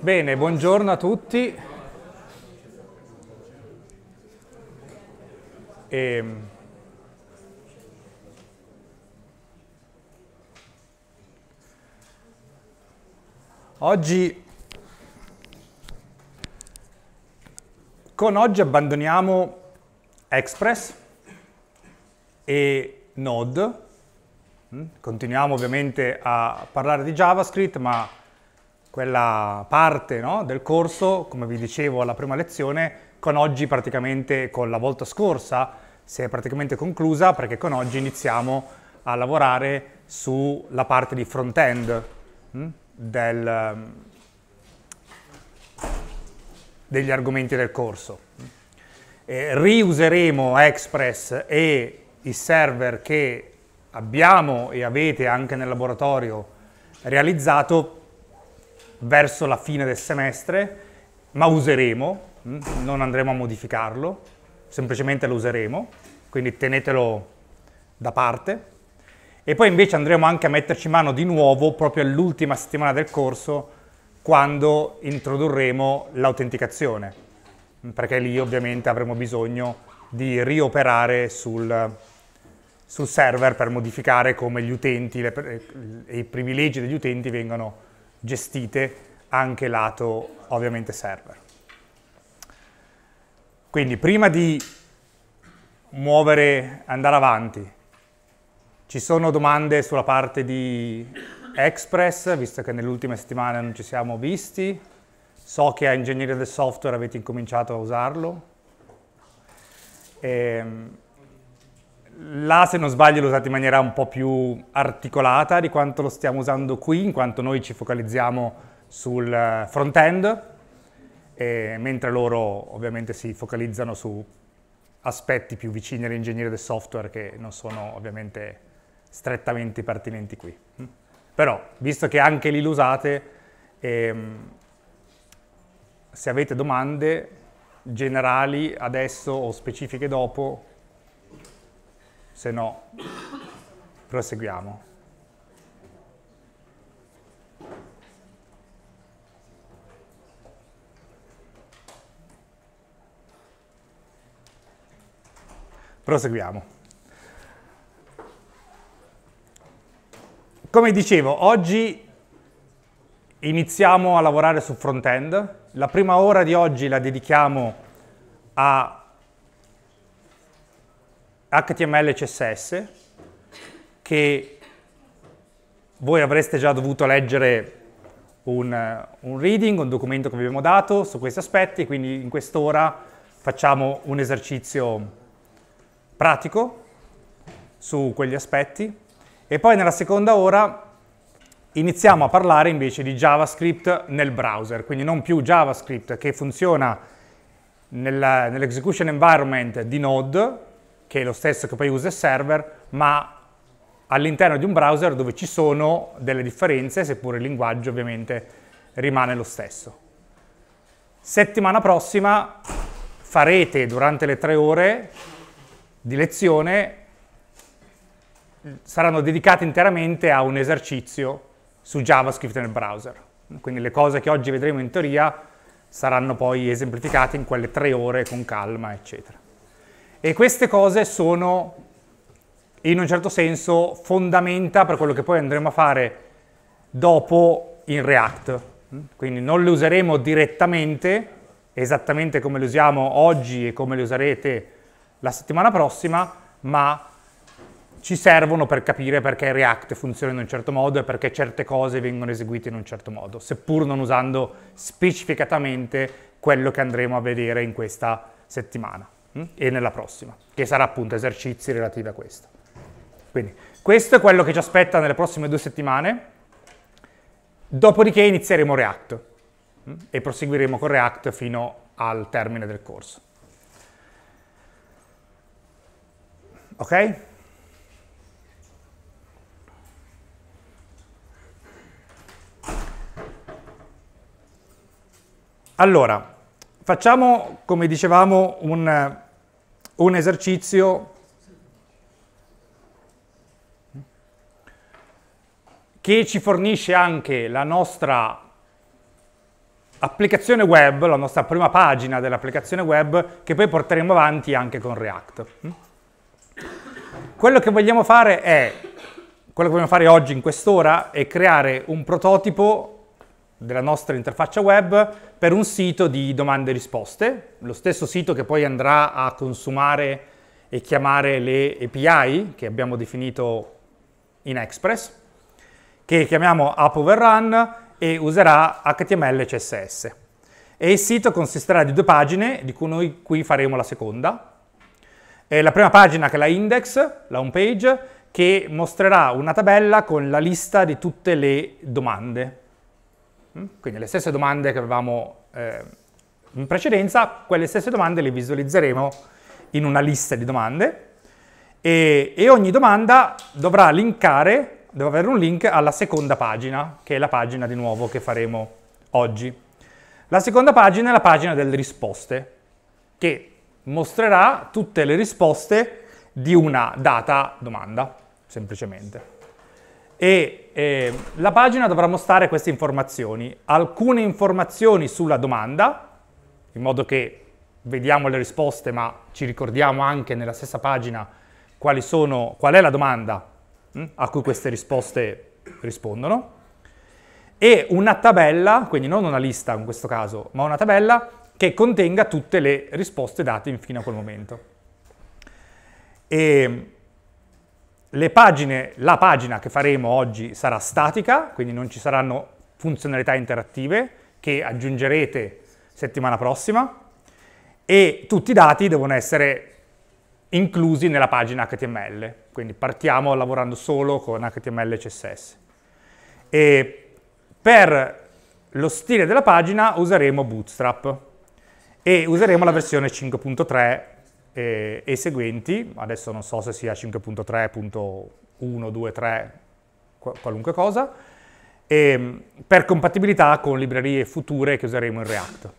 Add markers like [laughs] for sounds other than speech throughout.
Bene, buongiorno a tutti. E... Ehm, oggi, con oggi abbandoniamo Express e Node. Mm, continuiamo ovviamente a parlare di JavaScript, ma quella parte no, del corso, come vi dicevo alla prima lezione, con oggi praticamente, con la volta scorsa, si è praticamente conclusa perché con oggi iniziamo a lavorare sulla parte di front-end mm, mm, degli argomenti del corso. E riuseremo Express e i server che abbiamo e avete anche nel laboratorio realizzato verso la fine del semestre, ma useremo, mm, non andremo a modificarlo, semplicemente lo useremo, quindi tenetelo da parte. E poi invece andremo anche a metterci mano di nuovo proprio all'ultima settimana del corso quando introdurremo l'autenticazione, mm, perché lì ovviamente avremo bisogno di rioperare sul, sul server per modificare come gli utenti, e eh, i privilegi degli utenti vengono gestite anche lato ovviamente server. Quindi prima di muovere, andare avanti, ci sono domande sulla parte di Express, visto che nell'ultima settimana non ci siamo visti. So che a Ingegneria del Software avete incominciato a usarlo. Ehm, Là, se non sbaglio, l'ho usato in maniera un po' più articolata di quanto lo stiamo usando qui, in quanto noi ci focalizziamo sul eh, front-end, mentre loro ovviamente si focalizzano su aspetti più vicini all'ingegneria del software che non sono ovviamente strettamente pertinenti qui. Mm. Però, visto che anche lì lo usate, ehm, se avete domande generali adesso o specifiche dopo, se no proseguiamo. Proseguiamo. Come dicevo, oggi iniziamo a lavorare su front-end. La prima ora di oggi la dedichiamo a HTML e CSS che voi avreste già dovuto leggere un, un reading, un documento che vi abbiamo dato su questi aspetti, quindi in quest'ora facciamo un esercizio pratico su quegli aspetti e poi nella seconda ora iniziamo a parlare invece di JavaScript nel browser, quindi non più JavaScript che funziona nell'execution environment di Node, che è lo stesso che poi usa il server, ma all'interno di un browser dove ci sono delle differenze, seppure il linguaggio ovviamente rimane lo stesso. Settimana prossima farete durante le tre ore di lezione, saranno dedicate interamente a un esercizio su JavaScript nel browser. Quindi le cose che oggi vedremo in teoria saranno poi esemplificate in quelle tre ore con calma, eccetera. E queste cose sono, in un certo senso, fondamenta per quello che poi andremo a fare dopo in React. Quindi non le useremo direttamente, esattamente come le usiamo oggi e come le userete la settimana prossima, ma ci servono per capire perché React funziona in un certo modo e perché certe cose vengono eseguite in un certo modo, seppur non usando specificatamente quello che andremo a vedere in questa settimana e nella prossima, che sarà appunto esercizi relativi a questo. Quindi questo è quello che ci aspetta nelle prossime due settimane, dopodiché inizieremo React mm, e proseguiremo con React fino al termine del corso. Ok? Allora, facciamo, come dicevamo, un, un esercizio che ci fornisce anche la nostra applicazione web, la nostra prima pagina dell'applicazione web, che poi porteremo avanti anche con React. Quello che vogliamo fare è, quello che vogliamo fare oggi in quest'ora, è creare un prototipo della nostra interfaccia web per un sito di domande e risposte, lo stesso sito che poi andrà a consumare e chiamare le API che abbiamo definito in Express, che chiamiamo App Overrun e userà HTML e CSS. E il sito consisterà di due pagine, di cui noi qui faremo la seconda. E la prima pagina che è la index, la home page, che mostrerà una tabella con la lista di tutte le domande Mm? Quindi le stesse domande che avevamo eh, in precedenza, quelle stesse domande le visualizzeremo in una lista di domande e, e ogni domanda dovrà linkare, dovrà avere un link alla seconda pagina, che è la pagina di nuovo che faremo oggi. La seconda pagina è la pagina delle risposte, che mostrerà tutte le risposte di una data domanda, semplicemente e eh, la pagina dovrà mostrare queste informazioni. Alcune informazioni sulla domanda, in modo che vediamo le risposte ma ci ricordiamo anche nella stessa pagina sono, qual è la domanda hm, a cui queste risposte rispondono e una tabella, quindi non una lista in questo caso, ma una tabella che contenga tutte le risposte date fino a quel momento. E pagine, la pagina che faremo oggi sarà statica, quindi non ci saranno funzionalità interattive che aggiungerete settimana prossima e tutti i dati devono essere inclusi nella pagina HTML, quindi partiamo lavorando solo con HTML e CSS. E per lo stile della pagina useremo Bootstrap e useremo la versione 5.3 e, e seguenti, adesso non so se sia 5.3.1, 2, 3, qualunque cosa, e, ehm, per compatibilità con librerie future che useremo in React.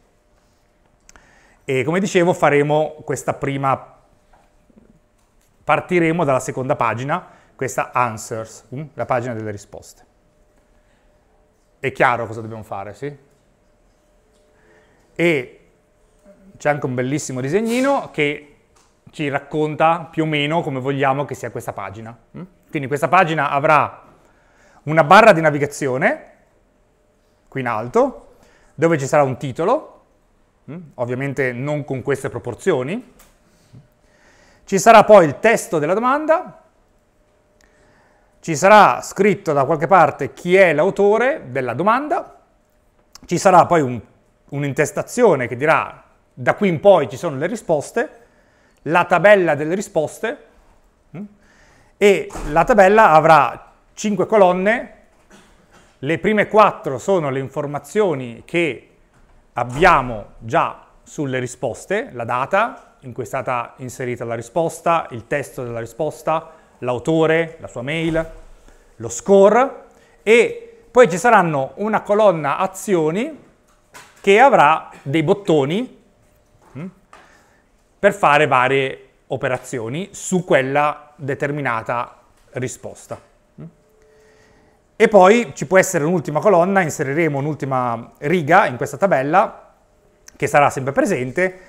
E come dicevo faremo questa prima, partiremo dalla seconda pagina, questa answers, mm, la pagina delle risposte. È chiaro cosa dobbiamo fare, sì? E c'è anche un bellissimo disegnino che ci racconta più o meno come vogliamo che sia questa pagina. Mm? Quindi questa pagina avrà una barra di navigazione, qui in alto, dove ci sarà un titolo, mm? ovviamente non con queste proporzioni. Ci sarà poi il testo della domanda, ci sarà scritto da qualche parte chi è l'autore della domanda, ci sarà poi un, un'intestazione che dirà da qui in poi ci sono le risposte, la tabella delle risposte mm, e la tabella avrà 5 colonne, le prime 4 sono le informazioni che abbiamo già sulle risposte, la data in cui è stata inserita la risposta, il testo della risposta, l'autore, la sua mail, lo score e poi ci saranno una colonna azioni che avrà dei bottoni per fare varie operazioni su quella determinata risposta. E poi ci può essere un'ultima colonna, inseriremo un'ultima riga in questa tabella, che sarà sempre presente,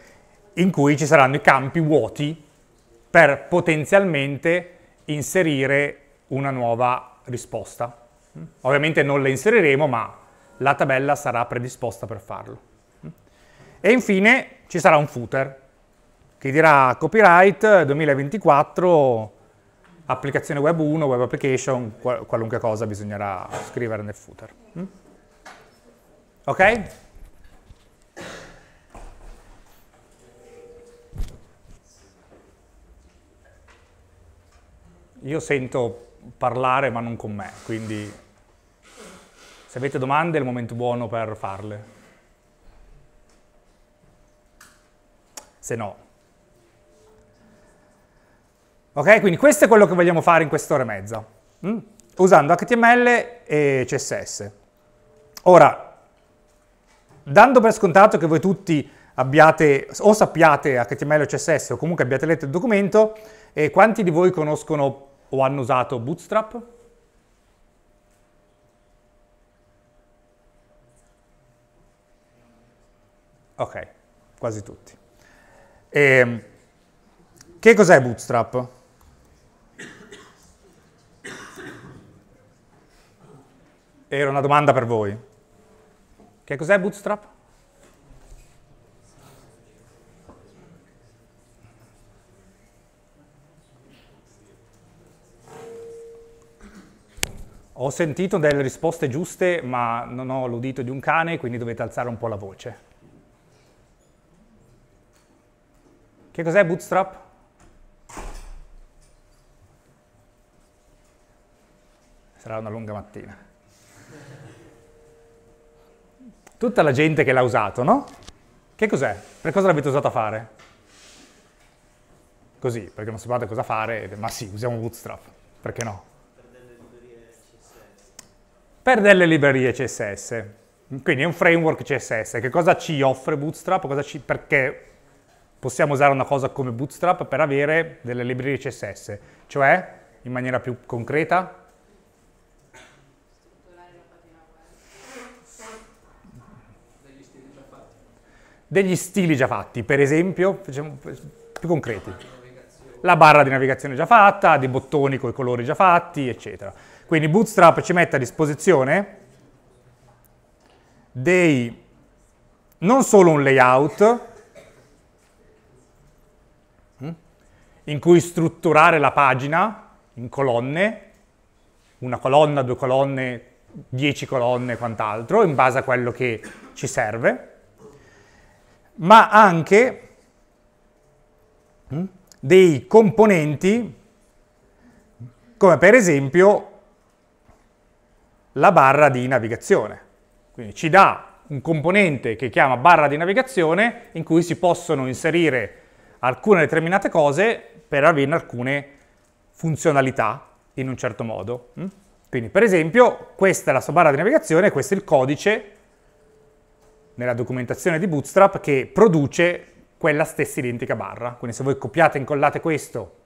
in cui ci saranno i campi vuoti per potenzialmente inserire una nuova risposta. Ovviamente non la inseriremo, ma la tabella sarà predisposta per farlo. E infine ci sarà un footer, che dirà copyright 2024, applicazione web 1, web application, qual qualunque cosa bisognerà scrivere nel footer. Mm? Ok? Io sento parlare ma non con me, quindi se avete domande è il momento buono per farle. Se no, Ok? Quindi questo è quello che vogliamo fare in quest'ora e mezza, mh? Mm? usando HTML e CSS. Ora, dando per scontato che voi tutti abbiate o sappiate HTML o CSS o comunque abbiate letto il documento, eh, quanti di voi conoscono o hanno usato Bootstrap? Ok, quasi tutti. E, ehm, che cos'è Bootstrap? era una domanda per voi. Che cos'è Bootstrap? Ho sentito delle risposte giuste, ma non ho l'udito di un cane, quindi dovete alzare un po' la voce. Che cos'è Bootstrap? Sarà una lunga mattina. tutta la gente che l'ha usato, no? Che cos'è? Per cosa l'avete usato a fare? Così, perché non sapevate cosa fare, ma sì, usiamo Bootstrap, perché no? Per delle librerie CSS. Per delle librerie CSS. Quindi è un framework CSS. Che cosa ci offre Bootstrap? Ci... perché possiamo usare una cosa come Bootstrap per avere delle librerie CSS? Cioè, in maniera più concreta, degli stili già fatti, per esempio, diciamo, più concreti. La barra di navigazione già fatta, dei bottoni con i colori già fatti, eccetera. Quindi Bootstrap ci mette a disposizione dei, non solo un layout, hm, in cui strutturare la pagina in colonne, una colonna, due colonne, dieci colonne, quant'altro, in base a quello che ci serve, ma anche mm, dei componenti come per esempio la barra di navigazione. Quindi ci dà un componente che chiama barra di navigazione in cui si possono inserire alcune determinate cose per avere alcune funzionalità in un certo modo. Mm. Quindi per esempio questa è la sua barra di navigazione, questo è il codice nella documentazione di Bootstrap che produce quella stessa identica barra. Quindi se voi copiate e incollate questo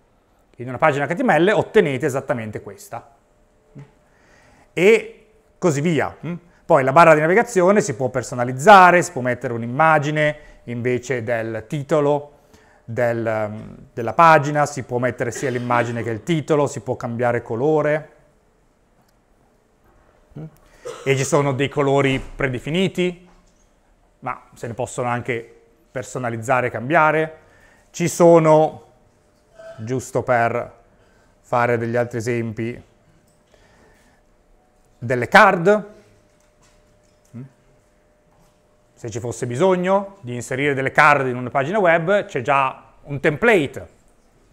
in una pagina HTML ottenete esattamente questa. E così via. Poi la barra di navigazione si può personalizzare, si può mettere un'immagine invece del titolo del, mm, della pagina, si può mettere sia l'immagine che il titolo, si può cambiare colore. E ci sono dei colori predefiniti, ma se ne possono anche personalizzare e cambiare. Ci sono, giusto per fare degli altri esempi, delle card, mm? se ci fosse bisogno di inserire delle card in una pagina web, c'è già un template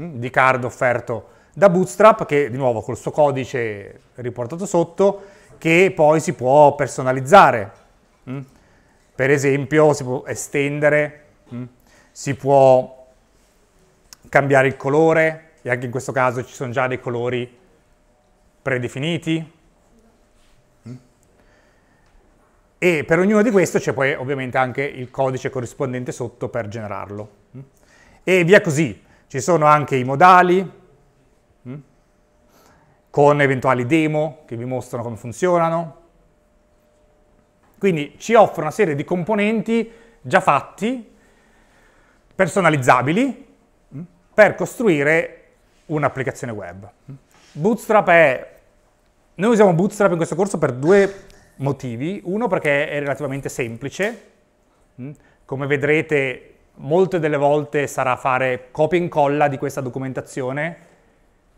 mm, di card offerto da Bootstrap, che di nuovo col suo codice riportato sotto, che poi si può personalizzare. Mm? Per esempio si può estendere, mm, si può cambiare il colore, e anche in questo caso ci sono già dei colori predefiniti. E per ognuno di questi c'è poi ovviamente anche il codice corrispondente sotto per generarlo. Mm. E via così. Ci sono anche i modali, mm, con eventuali demo che vi mostrano come funzionano, quindi ci offre una serie di componenti già fatti, personalizzabili, mm, per costruire un'applicazione web. Mm. Bootstrap è... Noi usiamo Bootstrap in questo corso per due motivi. Uno perché è relativamente semplice. Mm. Come vedrete, molte delle volte sarà fare copia e incolla di questa documentazione,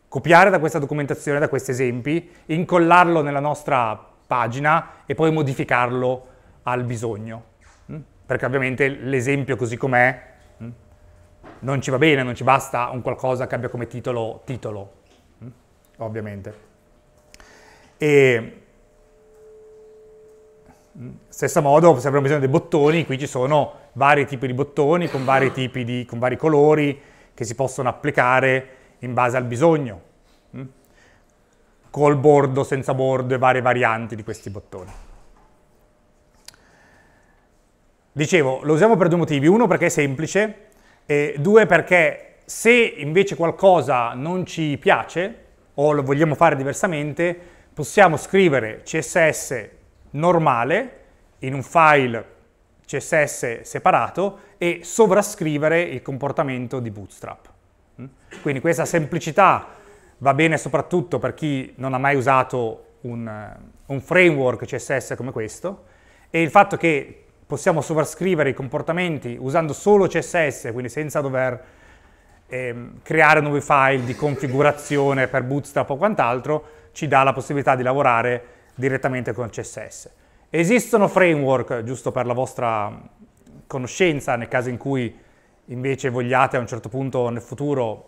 copiare da questa documentazione, da questi esempi, incollarlo nella nostra pagina e poi modificarlo al bisogno. Mm? Perché ovviamente l'esempio così com'è mm, non ci va bene, non ci basta un qualcosa che abbia come titolo titolo, mm? ovviamente. E stesso modo, se abbiamo bisogno dei bottoni, qui ci sono vari tipi di bottoni con vari, tipi di, con vari colori che si possono applicare in base al bisogno col bordo, senza bordo e varie varianti di questi bottoni. Dicevo, lo usiamo per due motivi. Uno perché è semplice e due perché se invece qualcosa non ci piace o lo vogliamo fare diversamente, possiamo scrivere CSS normale in un file CSS separato e sovrascrivere il comportamento di Bootstrap. Mm? Quindi questa semplicità va bene soprattutto per chi non ha mai usato un, un framework CSS come questo, e il fatto che possiamo sovrascrivere i comportamenti usando solo CSS, quindi senza dover ehm, creare nuovi file di configurazione per Bootstrap o quant'altro, ci dà la possibilità di lavorare direttamente con CSS. Esistono framework, giusto per la vostra conoscenza, nel caso in cui invece vogliate a un certo punto nel futuro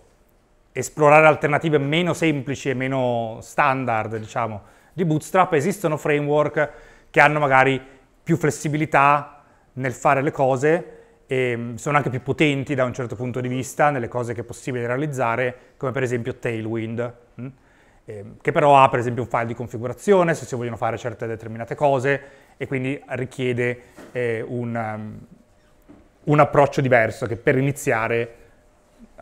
esplorare alternative meno semplici e meno standard, diciamo, di Bootstrap, esistono framework che hanno magari più flessibilità nel fare le cose e mm, sono anche più potenti da un certo punto di vista nelle cose che è possibile realizzare, come per esempio Tailwind, mm, che però ha per esempio un file di configurazione se si vogliono fare certe determinate cose e quindi richiede eh, un, mm, un approccio diverso che per iniziare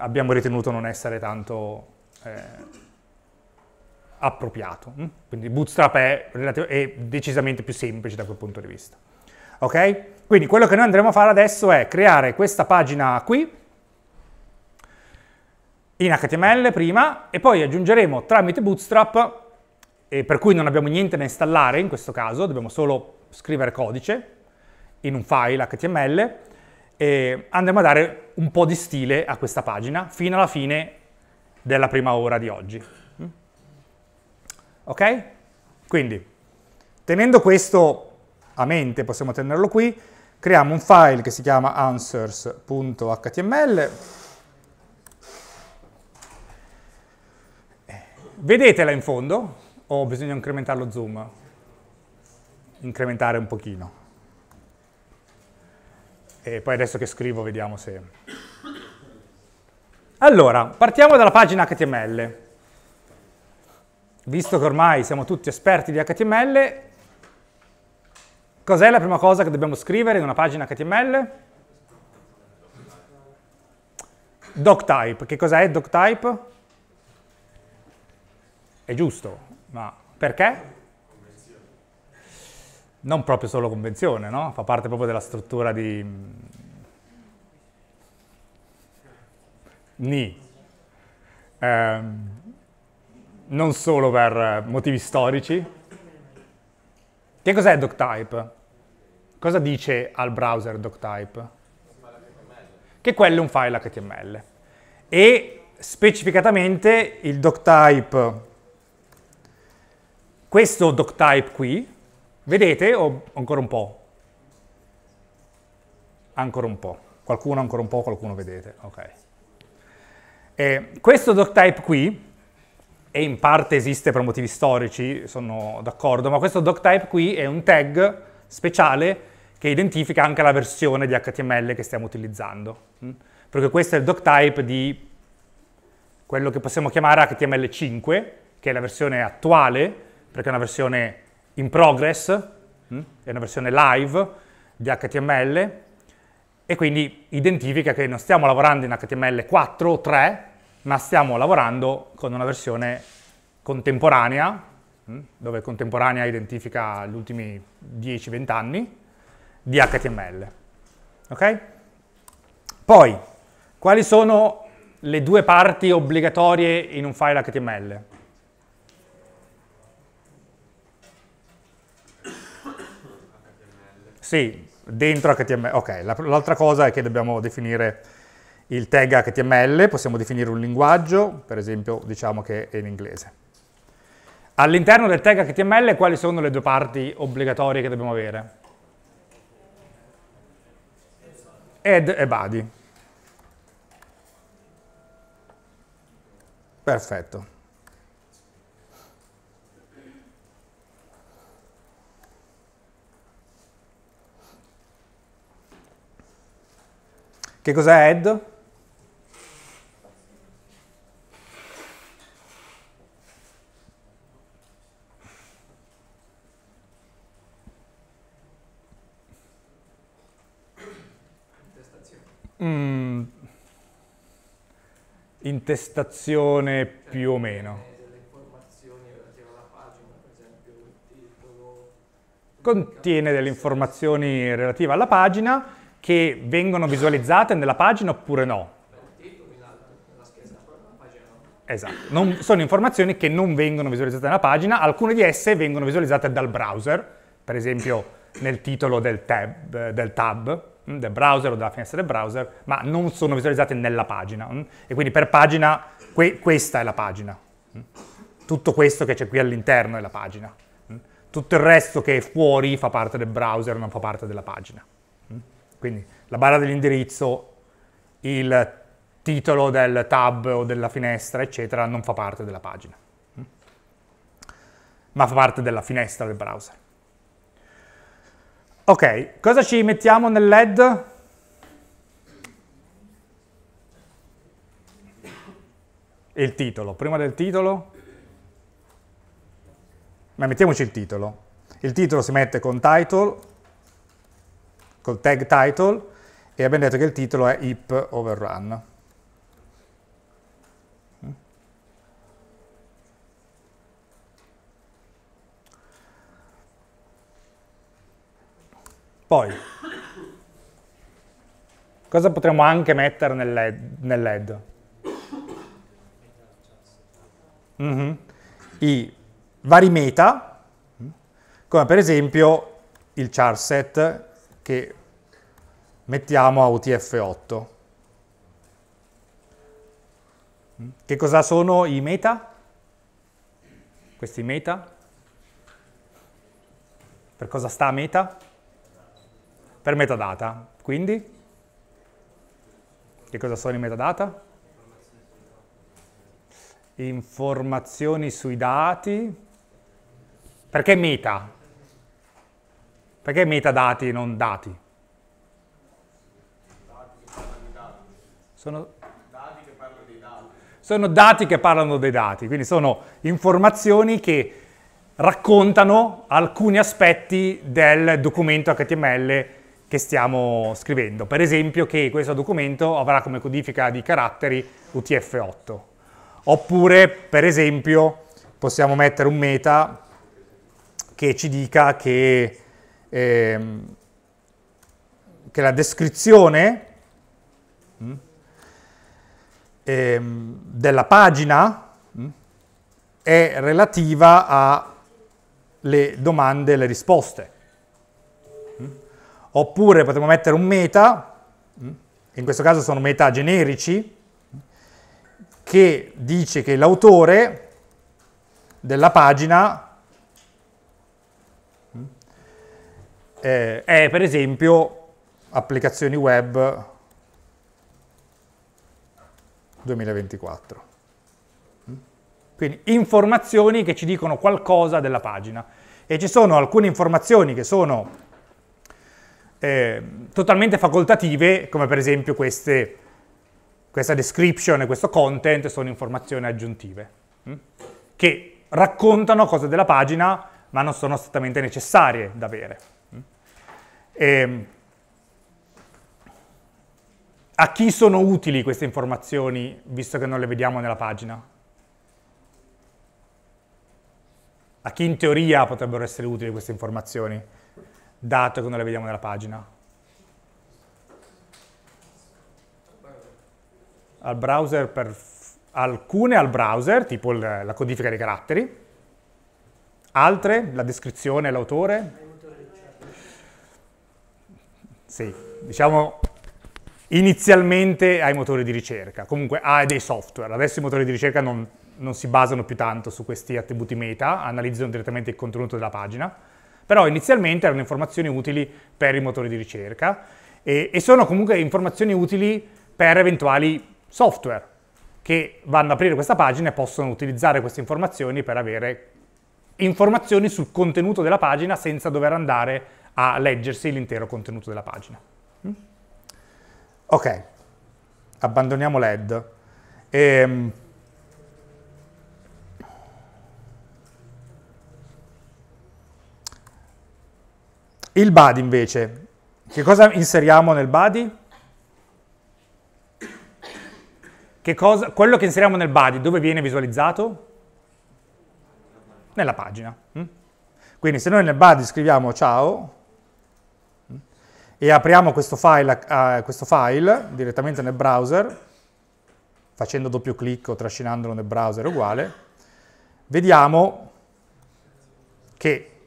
abbiamo ritenuto non essere tanto eh, appropriato. Mm? Quindi Bootstrap è, è, decisamente più semplice da quel punto di vista. Ok? Quindi quello che noi andremo a fare adesso è creare questa pagina qui, in HTML prima, e poi aggiungeremo tramite Bootstrap, per cui non abbiamo niente da installare in questo caso, dobbiamo solo scrivere codice in un file HTML, e andremo a dare un po' di stile a questa pagina fino alla fine della prima ora di oggi. Ok? Quindi, tenendo questo a mente, possiamo tenerlo qui, creiamo un file che si chiama answers.html. Vedetela in fondo o bisogna incrementare lo zoom? Incrementare un pochino e poi adesso che scrivo vediamo se... Allora, partiamo dalla pagina HTML. Visto che ormai siamo tutti esperti di HTML, cos'è la prima cosa che dobbiamo scrivere in una pagina HTML? Doctype. Che cos'è doctype? È giusto, ma perché? non proprio solo convenzione, no? fa parte proprio della struttura di mm, ni. Eh, non solo per motivi storici. Che cos'è doctype? Cosa dice al browser doctype? Che quello è un file HTML. E specificatamente il doctype, questo doctype qui, Vedete o ancora un po'? Ancora un po'. Qualcuno ancora un po', qualcuno vedete. Ok. E questo doctype qui, e in parte esiste per motivi storici, sono d'accordo, ma questo doctype qui è un tag speciale che identifica anche la versione di HTML che stiamo utilizzando. Mm? Perché questo è il doctype di quello che possiamo chiamare HTML5, che è la versione attuale, perché è una versione in progress, mm? è una versione live di HTML, e quindi identifica che non stiamo lavorando in HTML 4 o 3, ma stiamo lavorando con una versione contemporanea, mm? dove contemporanea identifica gli ultimi 10-20 anni, di HTML. Ok? Poi, quali sono le due parti obbligatorie in un file HTML? Sì, dentro HTML. Ok, l'altra cosa è che dobbiamo definire il tag HTML, possiamo definire un linguaggio, per esempio diciamo che è in inglese. All'interno del tag HTML quali sono le due parti obbligatorie che dobbiamo avere? Add e body. Perfetto. Che cos'è add? Mm. intestazione più o meno. Delle informazioni relative alla pagina, per esempio Contiene delle informazioni relative alla pagina che vengono visualizzate nella pagina oppure no? Esatto, non, sono informazioni che non vengono visualizzate nella pagina, alcune di esse vengono visualizzate dal browser, per esempio nel titolo del tab, del tab, mm, del browser o dalla finestra del browser, ma non sono visualizzate nella pagina. Mm. E quindi per pagina, que questa è la pagina. Mm. Tutto questo che c'è qui all'interno è la pagina. Tutto il resto che è fuori fa parte del browser, non fa parte della pagina. Quindi la barra dell'indirizzo, il titolo del tab o della finestra, eccetera, non fa parte della pagina, mm. ma fa parte della finestra del browser. Ok, cosa ci mettiamo nel LED? Il titolo, prima del titolo, ma mettiamoci il titolo. Il titolo si mette con title col tag title e abbiamo detto che il titolo è hip overrun. Poi, cosa potremmo anche mettere nell'ed? Nell mm -hmm. I vari meta, come per esempio il charset che mettiamo a UTF-8. Mm. Che cosa sono i meta? Questi meta? Per cosa sta meta? Per metadata. Quindi? Che cosa sono i metadata? Informazioni sui dati. Perché meta? Perché metadati e non dati? Sono dati che parlano dei dati. Sono dati che parlano dei dati, quindi sono informazioni che raccontano alcuni aspetti del documento HTML che stiamo scrivendo. Per esempio che questo documento avrà come codifica di caratteri UTF-8. Oppure, per esempio, possiamo mettere un meta che ci dica che ehm, che la descrizione mh, mm, ehm, della pagina mh, mm, è relativa alle domande e le risposte. Mh. Mm. Oppure potremmo mettere un meta, in questo caso sono meta generici, che dice che l'autore della pagina eh, è eh, per esempio applicazioni web 2024. Mm? Quindi informazioni che ci dicono qualcosa della pagina. E ci sono alcune informazioni che sono eh, totalmente facoltative, come per esempio queste, questa description e questo content sono informazioni aggiuntive, hm? che raccontano cose della pagina ma non sono strettamente necessarie da avere. Eh, a chi sono utili queste informazioni, visto che non le vediamo nella pagina? A chi in teoria potrebbero essere utili queste informazioni, dato che non le vediamo nella pagina? Al browser per alcune al browser, tipo la codifica dei caratteri, altre la descrizione, l'autore, sì, diciamo inizialmente ai motori di ricerca, comunque a dei software. Adesso i motori di ricerca non, non si basano più tanto su questi attributi meta, analizzano direttamente il contenuto della pagina, però inizialmente erano informazioni utili per i motori di ricerca e, e sono comunque informazioni utili per eventuali software che vanno ad aprire questa pagina e possono utilizzare queste informazioni per avere informazioni sul contenuto della pagina senza dover andare a a leggersi l'intero contenuto della pagina. Mm? Ok, abbandoniamo l'head. Ehm... Il body invece, che cosa inseriamo nel body? Che cosa, quello che inseriamo nel body dove viene visualizzato? Nella pagina. Mm? Quindi se noi nel body scriviamo ciao, e apriamo questo file, uh, questo file direttamente nel browser, facendo doppio clic o trascinandolo nel browser uguale, vediamo che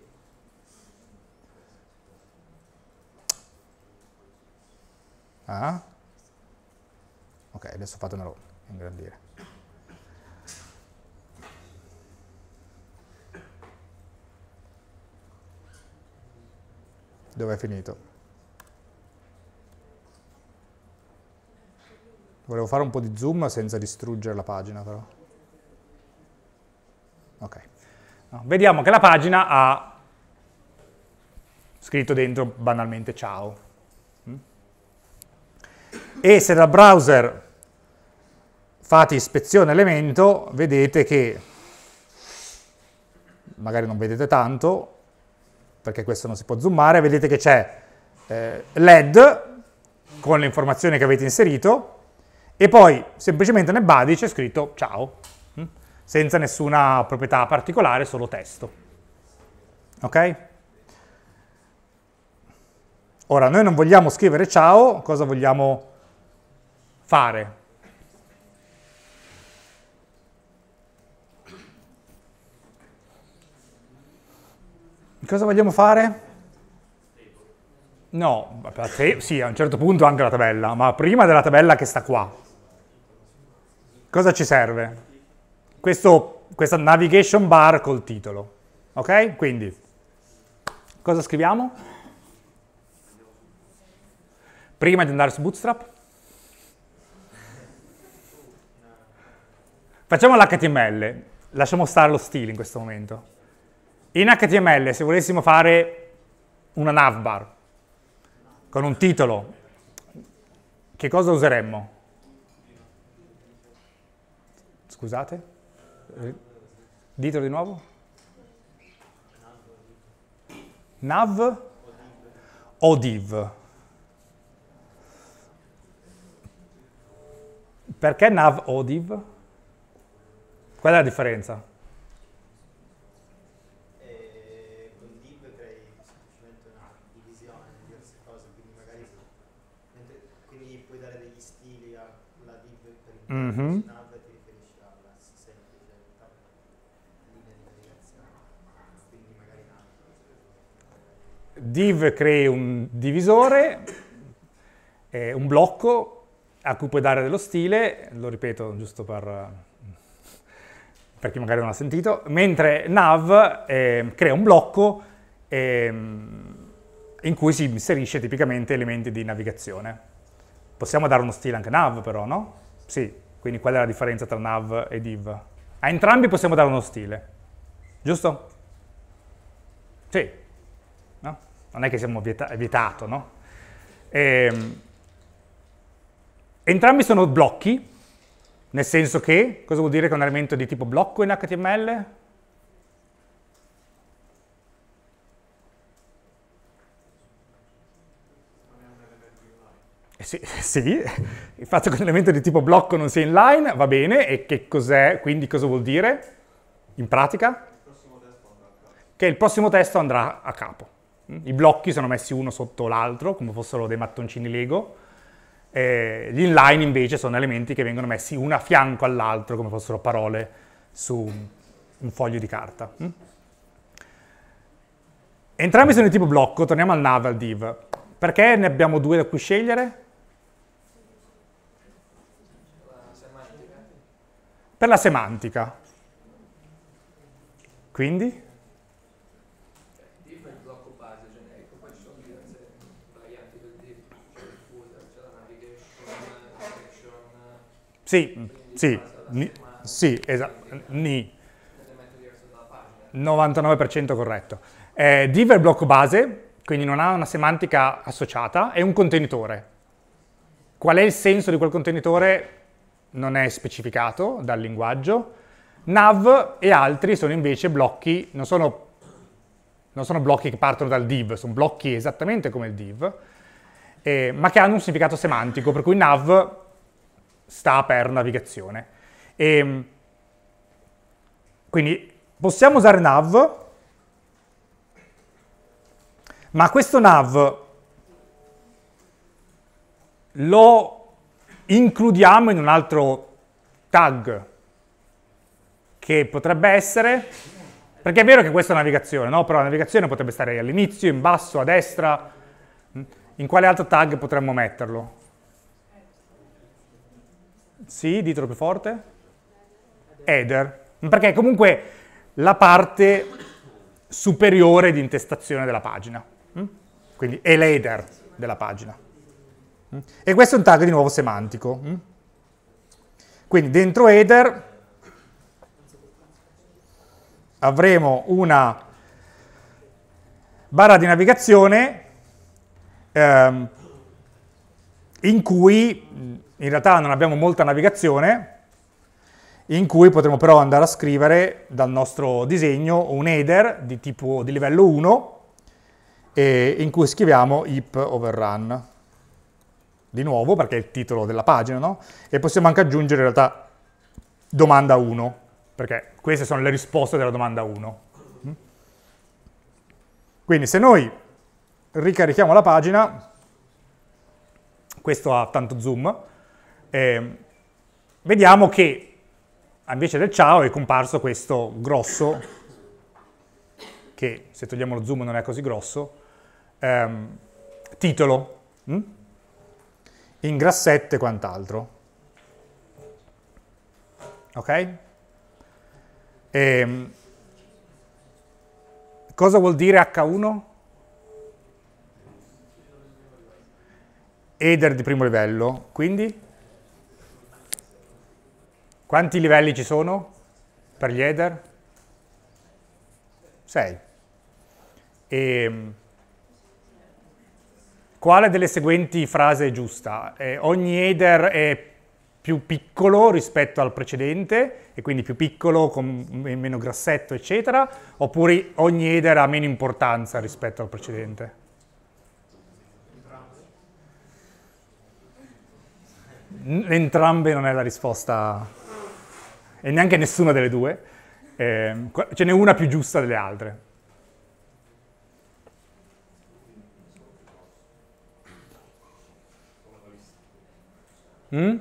ah, ok adesso fatemelo ingrandire dove è finito Volevo fare un po' di zoom senza distruggere la pagina però. Ok. No, vediamo che la pagina ha scritto dentro banalmente ciao. Mm? E se dal browser fate ispezione elemento, vedete che, magari non vedete tanto, perché questo non si può zoomare, vedete che c'è eh, LED con le informazioni che avete inserito, e poi semplicemente nel body c'è scritto ciao, mm? senza nessuna proprietà particolare, solo testo. Ok? Ora, noi non vogliamo scrivere ciao, cosa vogliamo fare? Cosa vogliamo fare? No, sì, a un certo punto anche la tabella, ma prima della tabella che sta qua. Cosa ci serve? Questo, questa navigation bar col titolo. Ok? Quindi, cosa scriviamo? Prima di andare su Bootstrap? Facciamo l'HTML, lasciamo stare lo stile in questo momento. In HTML, se volessimo fare una navbar con un titolo, che cosa useremmo? Scusate? Ditelo di nuovo. Nav o div. Perché nav o div? Qual è la differenza? Eh, con div crei semplicemente una divisione di diverse cose, quindi magari puoi dare degli stili alla div per mm -hmm. div crei un divisore, eh, un blocco a cui puoi dare dello stile, lo ripeto giusto per, per chi magari non l'ha sentito, mentre nav eh, crea un blocco eh, in cui si inserisce tipicamente elementi di navigazione. Possiamo dare uno stile anche nav però, no? Sì, quindi qual è la differenza tra nav e div? A entrambi possiamo dare uno stile, giusto? Sì, non è che siamo vieta vietato, no? E, ehm, entrambi sono blocchi, nel senso che, cosa vuol dire che è un elemento di tipo blocco in HTML? Eh sì, [laughs] sì, il fatto che un elemento di tipo blocco non sia inline va bene, e che cos'è, quindi cosa vuol dire in pratica? Che il prossimo testo andrà a capo. I blocchi sono messi uno sotto l'altro, come fossero dei mattoncini Lego. E gli inline invece sono elementi che vengono messi uno a fianco all'altro, come fossero parole su un foglio di carta. Mm? Entrambi sono di tipo blocco, torniamo al nav, al div. Perché ne abbiamo due da cui scegliere? Per la semantica. Quindi? Sì, sì, sì, esatto, ni. 99% corretto. Eh, div è il blocco base, quindi non ha una semantica associata, è un contenitore. Qual è il senso di quel contenitore? Non è specificato dal linguaggio. Nav e altri sono invece blocchi, non sono, non sono blocchi che partono dal div, sono blocchi esattamente come il div, eh, ma che hanno un significato semantico, per cui nav sta per navigazione. E, ehm, quindi possiamo usare nav, ma questo nav lo includiamo in un altro tag che potrebbe essere, perché è vero che questa è navigazione, no? però la navigazione potrebbe stare all'inizio, in basso, a destra, in quale altro tag potremmo metterlo? Sì, ditelo più forte. Header. Perché comunque la parte superiore di intestazione della pagina. Mm? Quindi è l'header della pagina. Mm? E questo è un tag di nuovo semantico. Mm? Quindi dentro header avremo una barra di navigazione ehm, in cui in realtà non abbiamo molta navigazione, in cui potremo però andare a scrivere dal nostro disegno un header di tipo di livello 1 eh, in cui scriviamo hip overrun di nuovo perché è il titolo della pagina no? e possiamo anche aggiungere in realtà domanda 1 perché queste sono le risposte della domanda 1 mm? quindi se noi ricarichiamo la pagina questo ha tanto zoom, eh, vediamo che invece del ciao è comparso questo grosso, che se togliamo lo zoom non è così grosso, ehm, titolo, mh? Hm? in grassetto e quant'altro. Ok? E, ehm, cosa vuol dire H1? Eder di primo livello, quindi quanti livelli ci sono per gli header? 6. E, ehm, quale delle seguenti frasi è giusta? Eh, ogni header è più piccolo rispetto al precedente e quindi più piccolo con meno grassetto eccetera oppure ogni header ha meno importanza rispetto al precedente? Entrambe non è la risposta, e neanche nessuna delle due. Eh, ce n'è una più giusta delle altre. Mm?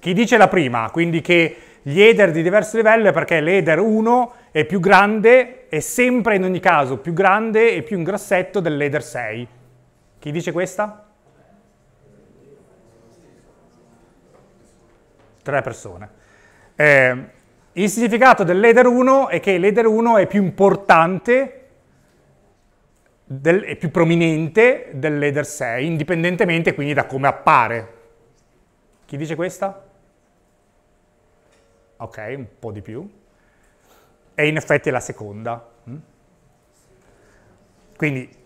Chi dice la prima, quindi che gli header di diverso livello è perché l'eder 1 è più grande, è sempre in ogni caso più grande e più in grassetto dell'eder 6. Chi dice questa? tre persone. Eh, il significato del leader 1 è che il leader 1 è più importante del, è più prominente del leader 6, indipendentemente quindi da come appare. Chi dice questa? Ok, un po' di più. E in effetti è la seconda. Mm? Quindi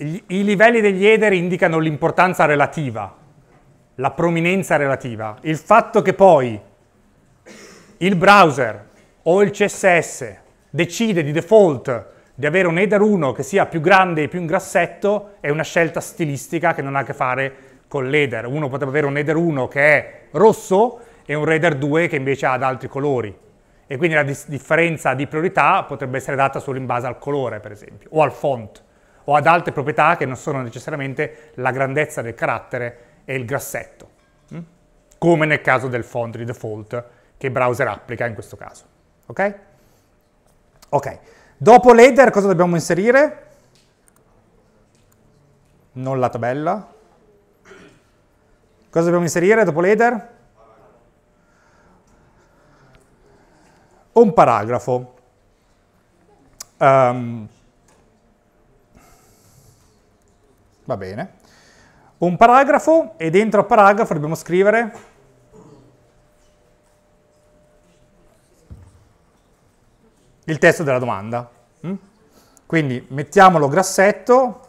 i livelli degli eder indicano l'importanza relativa la prominenza relativa, il fatto che poi il browser o il CSS decide di default di avere un header 1 che sia più grande e più in grassetto è una scelta stilistica che non ha a che fare con l'header. Uno potrebbe avere un header 1 che è rosso e un header 2 che invece ha ad altri colori. E quindi la differenza di priorità potrebbe essere data solo in base al colore, per esempio, o al font, o ad altre proprietà che non sono necessariamente la grandezza del carattere e il grassetto, mm? come nel caso del font di default che browser applica in questo caso. Ok? Ok. Dopo l'header cosa dobbiamo inserire? Non la tabella. Cosa dobbiamo inserire dopo l'header? Un paragrafo. Um, va bene un paragrafo e dentro al paragrafo dobbiamo scrivere il testo della domanda. Mm? Quindi mettiamolo grassetto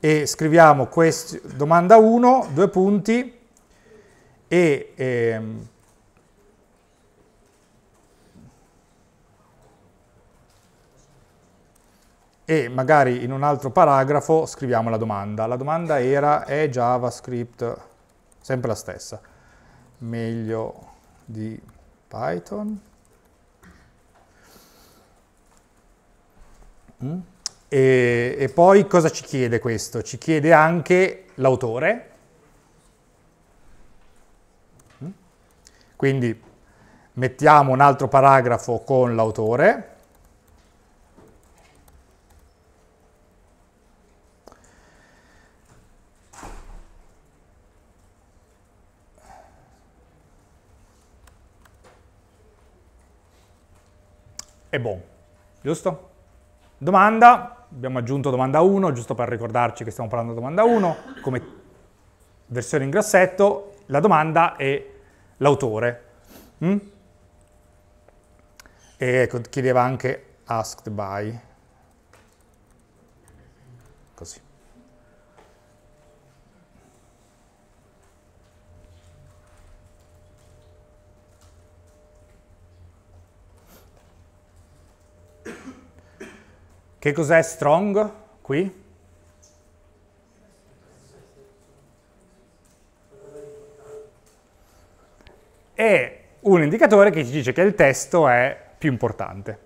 e scriviamo quest, domanda 1, due punti e ehm, e magari in un altro paragrafo scriviamo la domanda. La domanda era, è JavaScript, sempre la stessa, meglio di Python? Mm? E, e, poi cosa ci chiede questo? Ci chiede anche l'autore. Mm? Quindi mettiamo un altro paragrafo con l'autore e bon, giusto? Domanda, abbiamo aggiunto domanda 1, giusto per ricordarci che stiamo parlando di domanda 1, come versione in grassetto, la domanda è l'autore. Mm? E ecco, chiedeva anche asked by, così. Che cos'è strong qui? È un indicatore che ci dice che il testo è più importante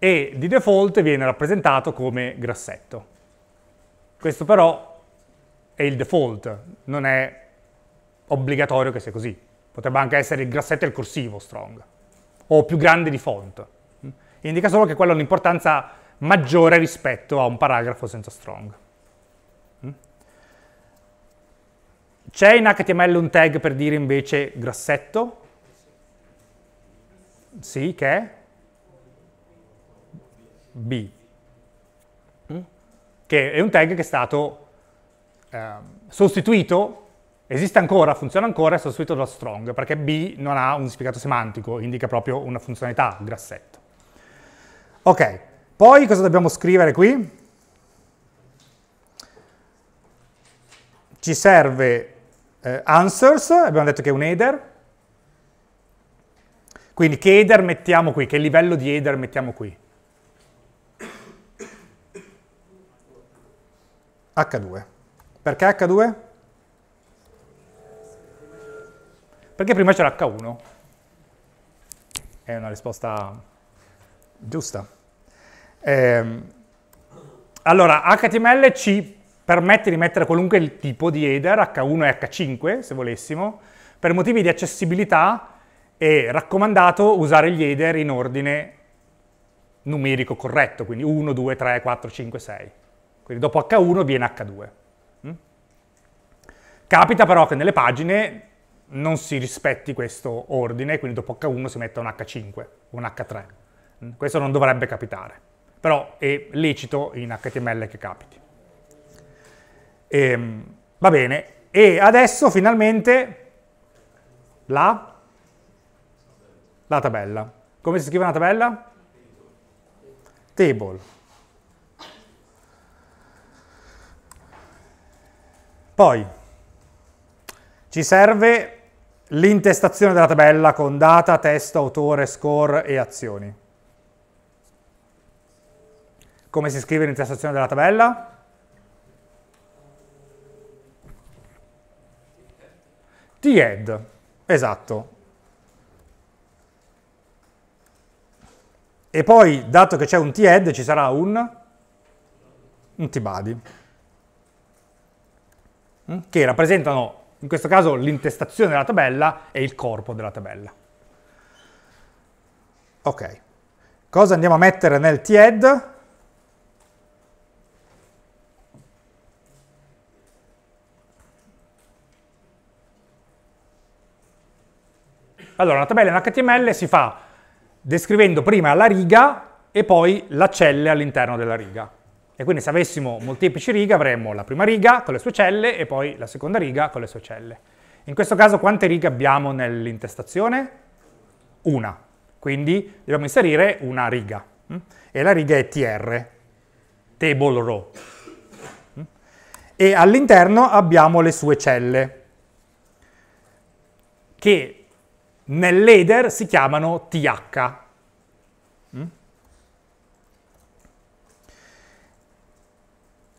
e di default viene rappresentato come grassetto. Questo però è il default, non è obbligatorio che sia così. Potrebbe anche essere il grassetto e il corsivo strong, o più grande di font. Indica solo che quello ha un'importanza maggiore rispetto a un paragrafo senza strong. Mm? C'è in HTML un tag per dire invece grassetto? Sì, che è? B. Mm? Che è un tag che è stato eh, sostituito, esiste ancora, funziona ancora, è sostituito da strong, perché B non ha un significato semantico, indica proprio una funzionalità, grassetto. Ok, poi cosa dobbiamo scrivere qui? Ci serve eh, answers, abbiamo detto che è un header. Quindi che header mettiamo qui? Che livello di header mettiamo qui? H2. Perché H2? Perché prima c'era H1. È una risposta giusta. Eh, allora, HTML ci permette di mettere qualunque tipo di header, H1 e H5, se volessimo. Per motivi di accessibilità è raccomandato usare gli header in ordine numerico corretto, quindi 1, 2, 3, 4, 5, 6. Quindi dopo H1 viene H2. Mm? Capita però che nelle pagine non si rispetti questo ordine, quindi dopo H1 si metta un H5, un H3. Mm? Questo non dovrebbe capitare però è lecito in HTML che capiti. E, ehm, va bene, e adesso finalmente la, la tabella. Come si scrive una tabella? Table. Poi ci serve l'intestazione della tabella con data, testo, autore, score e azioni come si scrive l'intersezione della tabella? T-head, esatto. E poi, dato che c'è un T-head, ci sarà un, un T-body, mm, che rappresentano, in questo caso, l'intestazione della tabella e il corpo della tabella. Ok. Cosa andiamo a mettere nel T-head? Allora, una tabella in HTML si fa descrivendo prima la riga e poi la cella all'interno della riga. E quindi se avessimo molteplici righe avremmo la prima riga con le sue celle e poi la seconda riga con le sue celle. In questo caso quante righe abbiamo nell'intestazione? Una. Quindi dobbiamo inserire una riga. Mm? E la riga è tr, table row. Mm? E all'interno abbiamo le sue celle, che nel header si chiamano TH.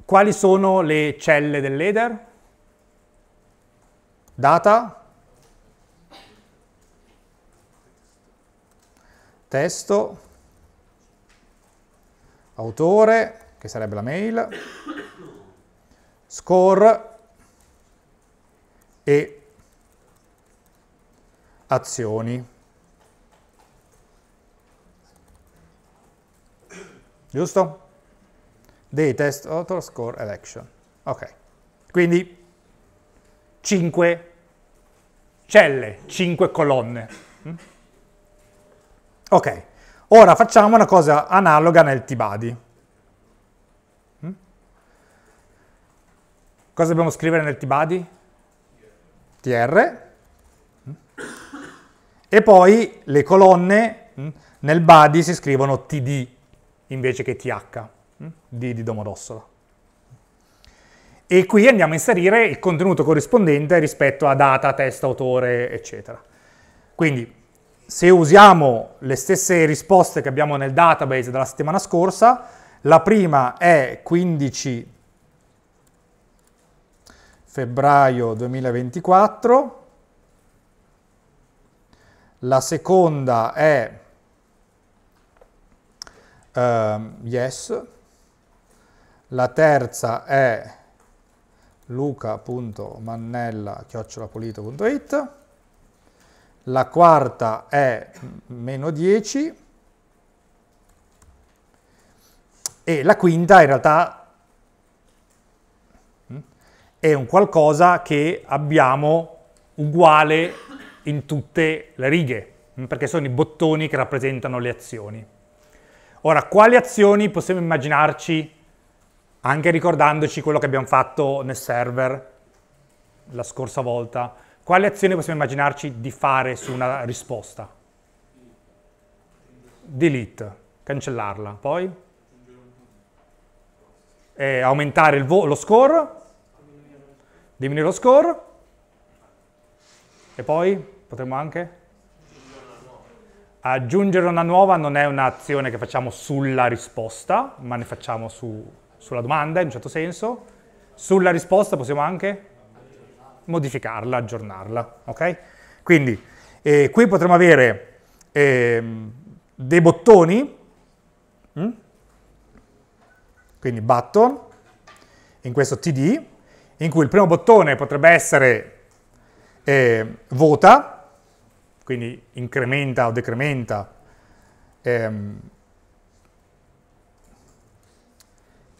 Quali sono le celle del header? Data, testo, autore, che sarebbe la mail, score e azioni. Giusto? Dei test author score election. Ok. Quindi 5 celle, 5 colonne. Mm? Ok. Ora facciamo una cosa analoga nel T-body. Mm? Cosa dobbiamo scrivere nel T-body? TR. E poi le colonne mm, nel body si scrivono TD invece che TH, mm, D di Domodossola. E qui andiamo a inserire il contenuto corrispondente rispetto a data, testo, autore, eccetera. Quindi se usiamo le stesse risposte che abbiamo nel database della settimana scorsa, la prima è 15 febbraio 2024, la seconda è uh, yes, la terza è luca.mannella.it, la quarta è meno 10 e la quinta in realtà mm, è un qualcosa che abbiamo uguale in tutte le righe, mm, perché sono i bottoni che rappresentano le azioni. Ora, quali azioni possiamo immaginarci, anche ricordandoci quello che abbiamo fatto nel server la scorsa volta, quali azioni possiamo immaginarci di fare su una risposta? Delete, cancellarla, poi? E aumentare lo score, diminuire lo score, e poi? potremmo anche aggiungere una nuova non è un'azione che facciamo sulla risposta, ma ne facciamo su, sulla domanda in un certo senso. Sulla risposta possiamo anche modificarla, aggiornarla, ok? Quindi eh, qui potremmo avere eh, dei bottoni, mh? Mm? quindi button, in questo td, in cui il primo bottone potrebbe essere eh, vota, quindi incrementa o decrementa ehm,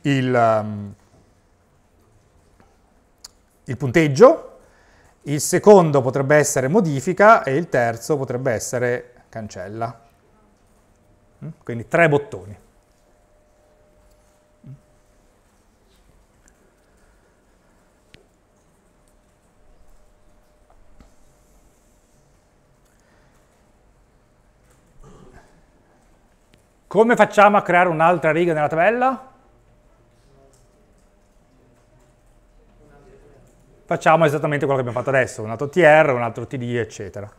il, um, il punteggio, il secondo potrebbe essere modifica e il terzo potrebbe essere cancella. Mm? Quindi tre bottoni. Come facciamo a creare un'altra riga nella tabella? Facciamo esattamente quello che abbiamo fatto adesso, un altro TR, un altro TD, eccetera.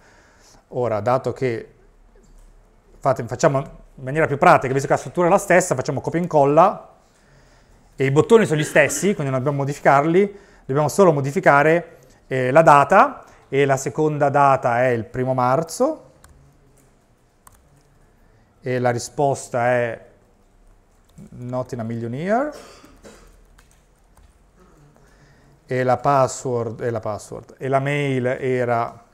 Ora, dato che fate, facciamo in maniera più pratica, visto che la struttura è la stessa, facciamo copia e incolla, e i bottoni sono gli stessi, quindi non dobbiamo modificarli, dobbiamo solo modificare eh, la data, e la seconda data è il primo marzo, e la risposta è not in a million year e la password, e la, password, e la mail era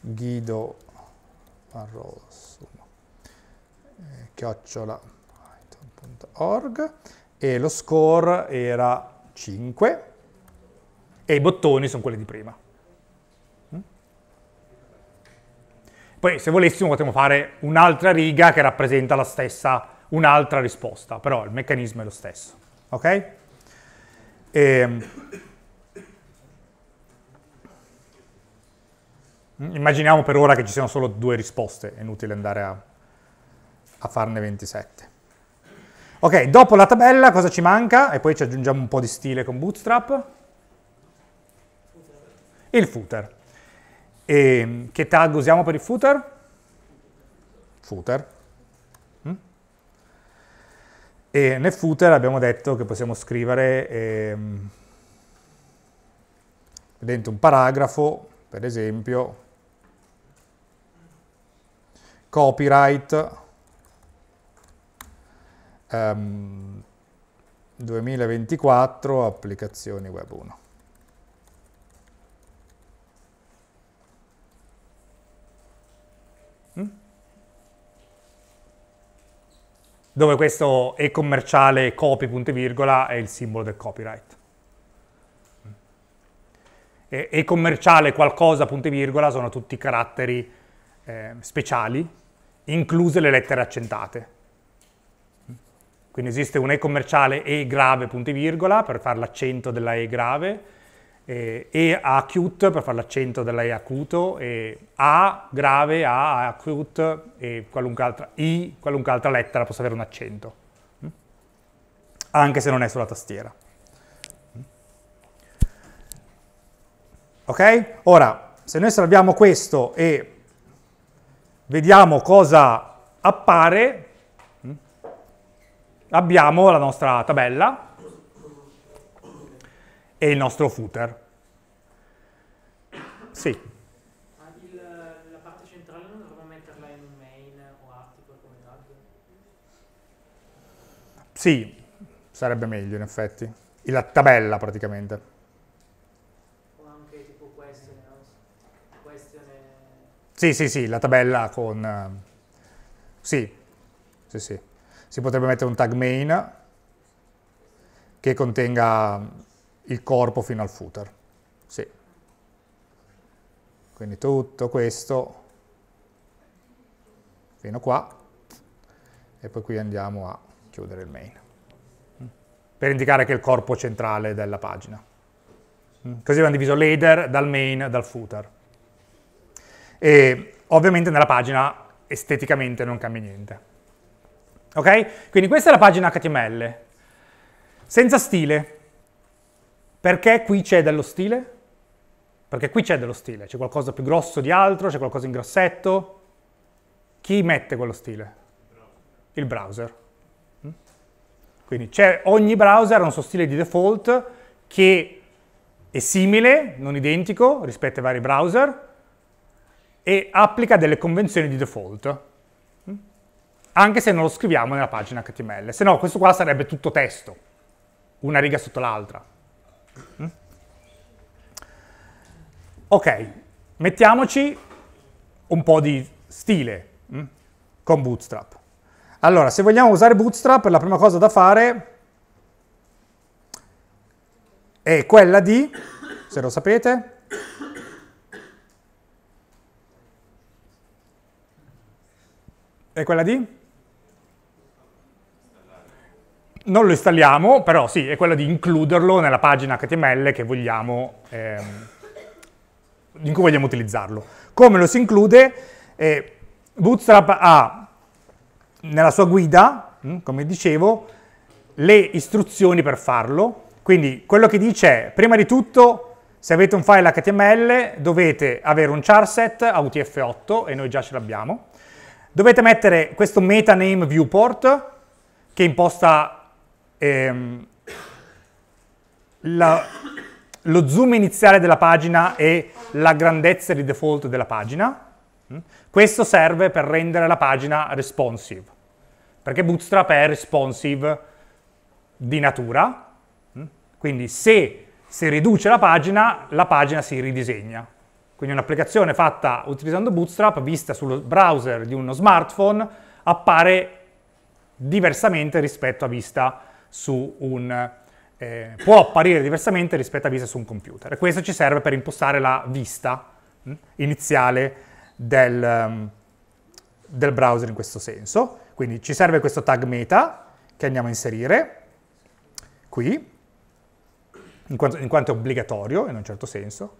guido arrosso, eh, chiocciola python.org e lo score era 5 e i bottoni sono quelli di prima. Poi se volessimo potremmo fare un'altra riga che rappresenta la stessa, un'altra risposta, però il meccanismo è lo stesso, ok? E... Ehm, immaginiamo per ora che ci siano solo due risposte, è inutile andare a, a farne 27. Ok, dopo la tabella cosa ci manca? E poi ci aggiungiamo un po' di stile con Bootstrap. Il footer. E ehm, che tag usiamo per il footer? Footer. Mm? E nel footer abbiamo detto che possiamo scrivere ehm, dentro un paragrafo, per esempio, copyright ehm, 2024 applicazioni web 1. dove questo e commerciale copy punto e virgola è il simbolo del copyright. E, commerciale qualcosa punto e virgola sono tutti caratteri eh, speciali, incluse le lettere accentate. Quindi esiste un e commerciale e grave punto e virgola per fare l'accento della e grave, eh, e acute per fare l'accento della E acuto, e A grave, A acute e qualunque altra I, qualunque altra lettera possa avere un accento, mm? anche se non è sulla tastiera. Mm? Ok? Ora, se noi salviamo questo e vediamo cosa appare, mm, abbiamo la nostra tabella e il nostro footer. Sì. Sì, sarebbe meglio in effetti. La tabella praticamente. O anche tipo question, no? question Sì, sì, sì, la tabella con... Sì, sì, sì. Si potrebbe mettere un tag main che contenga il corpo fino al footer. Sì. Quindi tutto questo fino qua e poi qui andiamo a chiudere il main per indicare che è il corpo centrale della pagina. Così abbiamo diviso l'header dal main dal footer. E ovviamente nella pagina esteticamente non cambia niente. Ok? Quindi questa è la pagina HTML, senza stile. Perché qui c'è dello stile? Perché qui c'è dello stile, c'è qualcosa più grosso di altro, c'è qualcosa in grassetto. Chi mette quello stile? Il browser. Mm? Quindi c'è ogni browser ha un suo stile di default che è simile, non identico, rispetto ai vari browser, e applica delle convenzioni di default, mm? anche se non lo scriviamo nella pagina HTML. Se no questo qua sarebbe tutto testo, una riga sotto l'altra. Mm? Ok, mettiamoci un po' di stile mm? con Bootstrap. Allora, se vogliamo usare Bootstrap, la prima cosa da fare è quella di, se lo sapete, è quella di non lo installiamo, però sì, è quella di includerlo nella pagina HTML che vogliamo, ehm, in cui vogliamo utilizzarlo. Come lo si include? Eh, Bootstrap ha nella sua guida, mm, come dicevo, le istruzioni per farlo. Quindi quello che dice è, prima di tutto, se avete un file HTML dovete avere un charset set a UTF-8 e noi già ce l'abbiamo. Dovete mettere questo metaname viewport che imposta ehm, la, lo zoom iniziale della pagina e la grandezza di default della pagina. Mm, questo serve per rendere la pagina responsive, perché Bootstrap è responsive di natura, mm, quindi se si riduce la pagina, la pagina si ridisegna. Quindi un'applicazione fatta utilizzando Bootstrap, vista sul browser di uno smartphone, appare diversamente rispetto a vista di su un... Eh, può apparire diversamente rispetto a vista su un computer. E questo ci serve per impostare la vista mh, mm, iniziale del, um, del browser in questo senso. Quindi ci serve questo tag meta che andiamo a inserire qui, in quanto, in quanto è obbligatorio in un certo senso.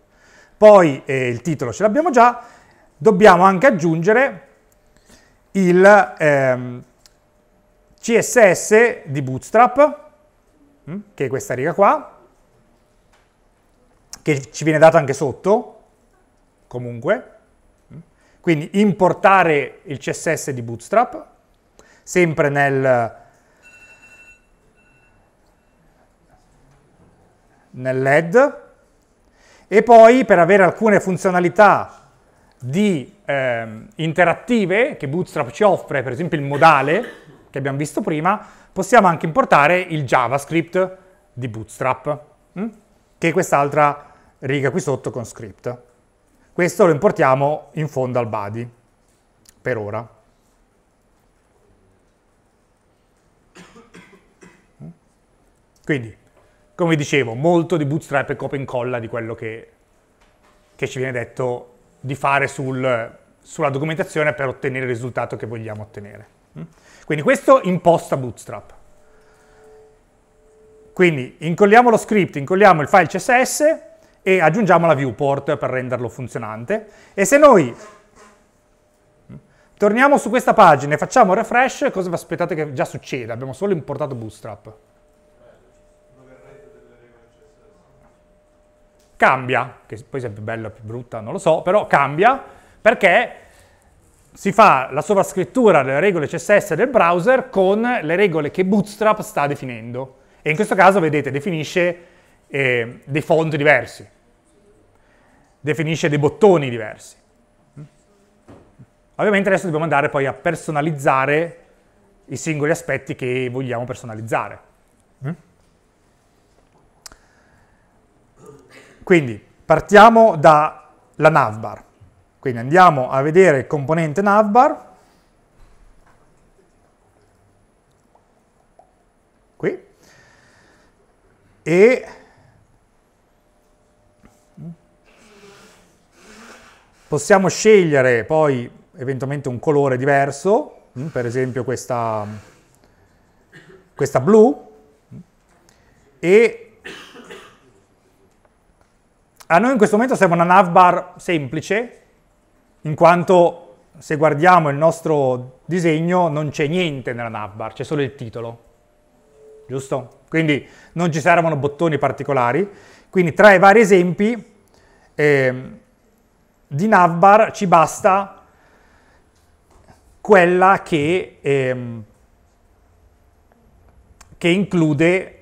Poi eh, il titolo ce l'abbiamo già, dobbiamo anche aggiungere il, ehm, CSS di Bootstrap, mm, che è questa riga qua, che ci viene data anche sotto, comunque. Mm. Quindi importare il CSS di Bootstrap, sempre nel, nel LED, e poi per avere alcune funzionalità di, eh, interattive che Bootstrap ci offre, per esempio il modale, che abbiamo visto prima, possiamo anche importare il JavaScript di Bootstrap, mm? che è quest'altra riga qui sotto con script. Questo lo importiamo in fondo al body, per ora. Quindi, come dicevo, molto di bootstrap e copia e incolla di quello che, che, ci viene detto di fare sul, sulla documentazione per ottenere il risultato che vogliamo ottenere. Mm? Quindi questo imposta Bootstrap. Quindi incolliamo lo script, incolliamo il file CSS e aggiungiamo la viewport per renderlo funzionante. E se noi torniamo su questa pagina e facciamo refresh, cosa vi aspettate che già succeda? Abbiamo solo importato Bootstrap. Cambia, che poi se è più bella o più brutta non lo so, però cambia perché si fa la sovrascrittura delle regole CSS del browser con le regole che Bootstrap sta definendo. E in questo caso, vedete, definisce eh, dei font diversi, definisce dei bottoni diversi. Ovviamente adesso dobbiamo andare poi a personalizzare i singoli aspetti che vogliamo personalizzare. Quindi partiamo dalla navbar. Quindi andiamo a vedere il componente navbar, qui, e possiamo scegliere poi eventualmente un colore diverso, mm, per esempio questa, questa blu, e a noi in questo momento serve una navbar semplice, in quanto se guardiamo il nostro disegno non c'è niente nella navbar, c'è solo il titolo, giusto? Quindi non ci servono bottoni particolari. Quindi tra i vari esempi eh, di navbar ci basta quella che, eh, che include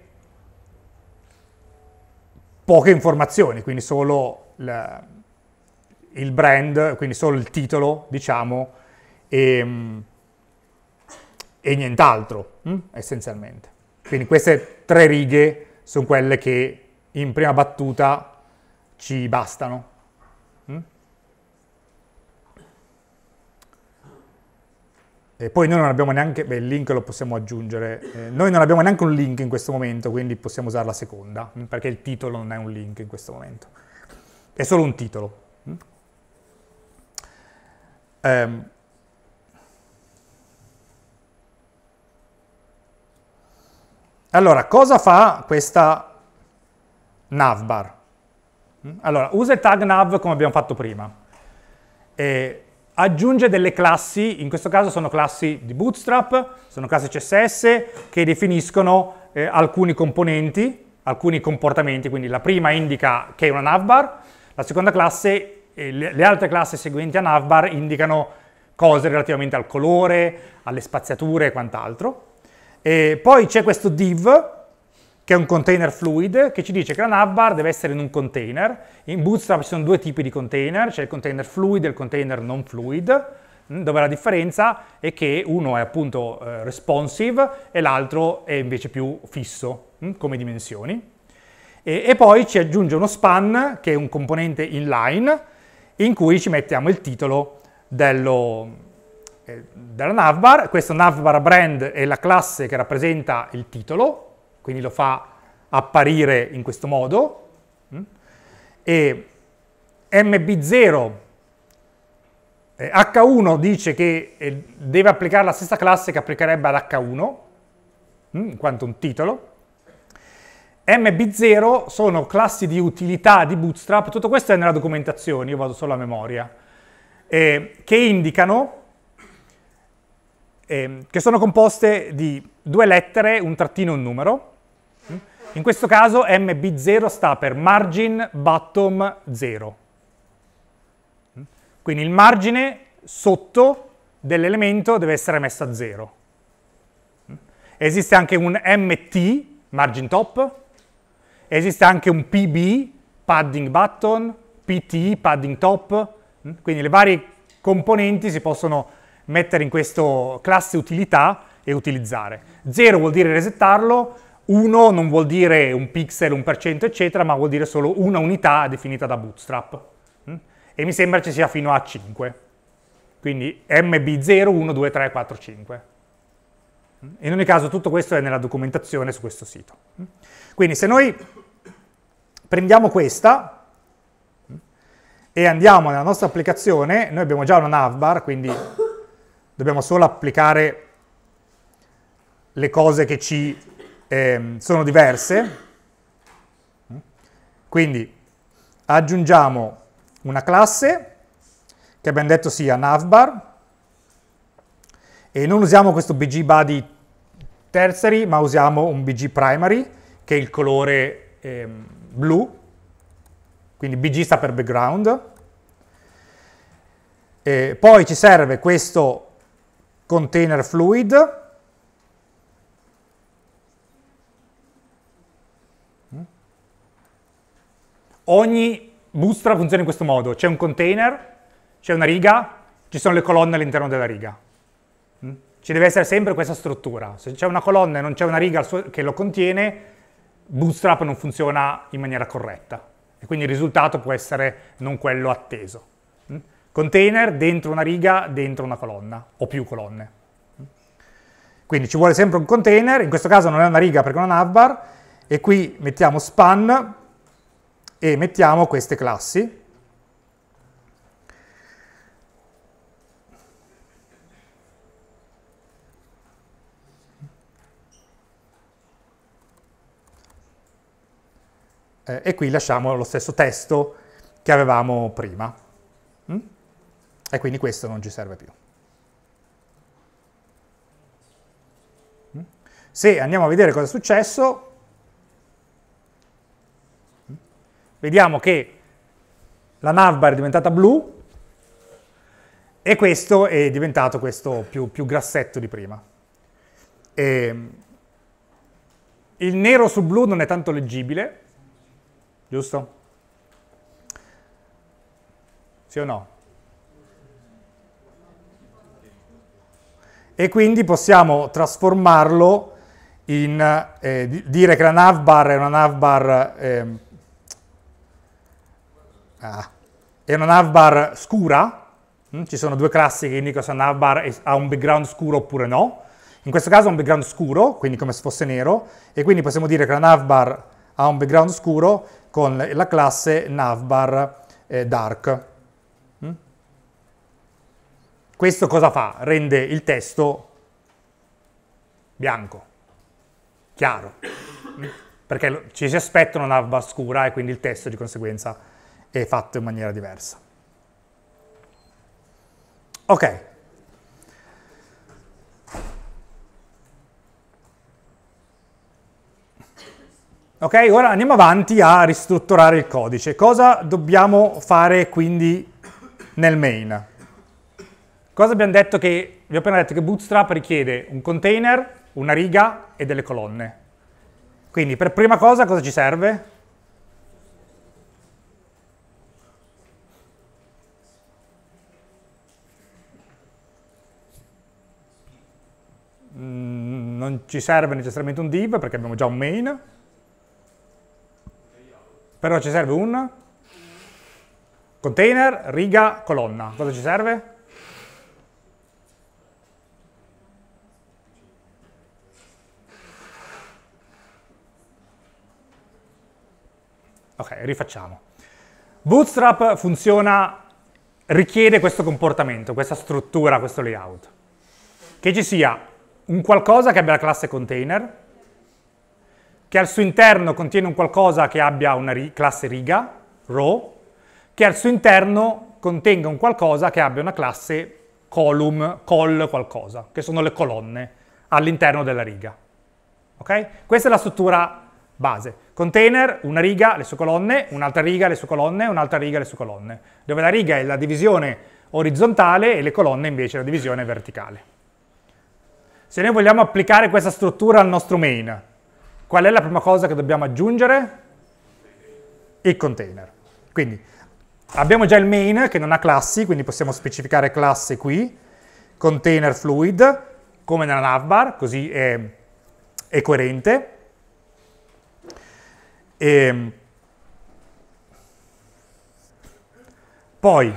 poche informazioni, quindi solo... La, il brand, quindi solo il titolo, diciamo, e, e nient'altro, mm, essenzialmente. Quindi queste tre righe sono quelle che in prima battuta ci bastano. Mm. E poi noi non abbiamo neanche, beh il link lo possiamo aggiungere, eh, noi non abbiamo neanche un link in questo momento, quindi possiamo usare la seconda, mm, perché il titolo non è un link in questo momento, è solo un titolo ehm, allora, cosa fa questa navbar? Mm? Allora, usa il tag nav come abbiamo fatto prima. E aggiunge delle classi, in questo caso sono classi di Bootstrap, sono classi CSS che definiscono eh, alcuni componenti, alcuni comportamenti, quindi la prima indica che è una navbar, la seconda classe le altre classi seguenti a navbar indicano cose relativamente al colore, alle spaziature e quant'altro. E poi c'è questo div, che è un container fluid, che ci dice che la navbar deve essere in un container. In Bootstrap ci sono due tipi di container, c'è il container fluid e il container non fluid, mm, dove la differenza è che uno è appunto eh, responsive e l'altro è invece più fisso mm, come dimensioni. e poi ci aggiunge uno span, che è un componente inline, in cui ci mettiamo il titolo dello, eh, della navbar, questo navbar brand è la classe che rappresenta il titolo, quindi lo fa apparire in questo modo, mm. e mb0 eh, h1 dice che eh, deve applicare la stessa classe che applicherebbe ad h1, mm, in quanto un titolo, MB0 sono classi di utilità di Bootstrap, tutto questo è nella documentazione, io vado solo a memoria, eh, che indicano eh, che sono composte di due lettere, un trattino e un numero. In questo caso MB0 sta per margin bottom 0. Quindi il margine sotto dell'elemento deve essere messo a 0. Esiste anche un MT, margin top, Esiste anche un PB, padding button, PT, padding top, mm? quindi le varie componenti si possono mettere in questo classe utilità e utilizzare. 0 vuol dire resettarlo, 1 non vuol dire un pixel, un per cento, eccetera, ma vuol dire solo una unità definita da Bootstrap. Mm? E mi sembra ci sia fino a 5. Quindi MB0, 1, 2, 3, 4, 5. In ogni caso tutto questo è nella documentazione su questo sito. Quindi se noi prendiamo questa e andiamo nella nostra applicazione, noi abbiamo già una navbar, quindi dobbiamo solo applicare le cose che ci eh, sono diverse. Quindi aggiungiamo una classe che abbiamo detto sia navbar, e non usiamo questo BG body tertiary, ma usiamo un BG primary, che è il colore eh, blu, quindi BG sta per background. E poi ci serve questo container fluid, ogni bootstrap funziona in questo modo, c'è un container, c'è una riga, ci sono le colonne all'interno della riga ci deve essere sempre questa struttura. Se c'è una colonna e non c'è una riga che lo contiene, Bootstrap non funziona in maniera corretta e quindi il risultato può essere non quello atteso. Mm? Container dentro una riga, dentro una colonna o più colonne. Mm? Quindi ci vuole sempre un container, in questo caso non è una riga perché è una navbar e qui mettiamo span e mettiamo queste classi eh, e qui lasciamo lo stesso testo che avevamo prima. Mm? E quindi questo non ci serve più. Mm? Se andiamo a vedere cosa è successo, mm? vediamo che la navbar è diventata blu e questo è diventato questo più, più grassetto di prima. E ehm, il nero su blu non è tanto leggibile, giusto? Sì o no? E quindi possiamo trasformarlo in eh, dire che la navbar è una navbar eh, ah, è una navbar scura, mm? ci sono due classi che indicano se la navbar ha un background scuro oppure no, in questo caso ha un background scuro, quindi come se fosse nero, e quindi possiamo dire che la navbar ha un background scuro con la classe navbar eh, dark. Mm? Questo cosa fa? Rende il testo bianco, chiaro, mm? perché ci si aspetta una navbar scura e quindi il testo di conseguenza è fatto in maniera diversa. Ok, Ok, ora andiamo avanti a ristrutturare il codice. Cosa dobbiamo fare quindi nel main? Cosa abbiamo detto che, vi ho appena detto che Bootstrap richiede un container, una riga e delle colonne. Quindi per prima cosa cosa ci serve? Mm, non ci serve necessariamente un div perché abbiamo già un main, però ci serve un container, riga, colonna. Cosa ci serve? Ok, rifacciamo. Bootstrap funziona, richiede questo comportamento, questa struttura, questo layout. Che ci sia un qualcosa che abbia la classe container, che al suo interno contiene un qualcosa che abbia una ri classe riga, row, che al suo interno contenga un qualcosa che abbia una classe column, col qualcosa, che sono le colonne all'interno della riga. Ok? Questa è la struttura base. Container, una riga, le sue colonne, un'altra riga, le sue colonne, un'altra riga, le sue colonne, dove la riga è la divisione orizzontale e le colonne invece la divisione verticale. Se noi vogliamo applicare questa struttura al nostro main, Qual è la prima cosa che dobbiamo aggiungere? Il container. Quindi abbiamo già il main che non ha classi, quindi possiamo specificare classe qui, container fluid, come nella navbar, così è, è coerente. E ehm, poi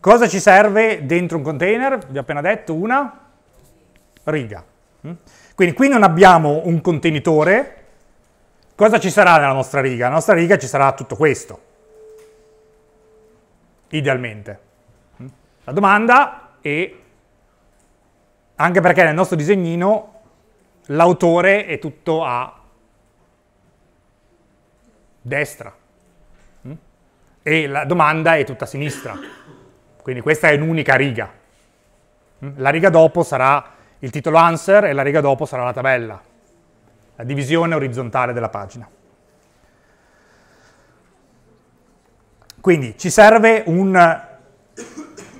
cosa ci serve dentro un container? Vi ho appena detto una riga. Mm? Quindi qui non abbiamo un contenitore, cosa ci sarà nella nostra riga? Nella nostra riga ci sarà tutto questo, idealmente. Mm? La domanda è, anche perché nel nostro disegnino l'autore è tutto a destra mm? e la domanda è tutta a sinistra, quindi questa è un'unica riga. La riga dopo sarà il titolo answer e la riga dopo sarà la tabella, la divisione orizzontale della pagina. Quindi ci serve un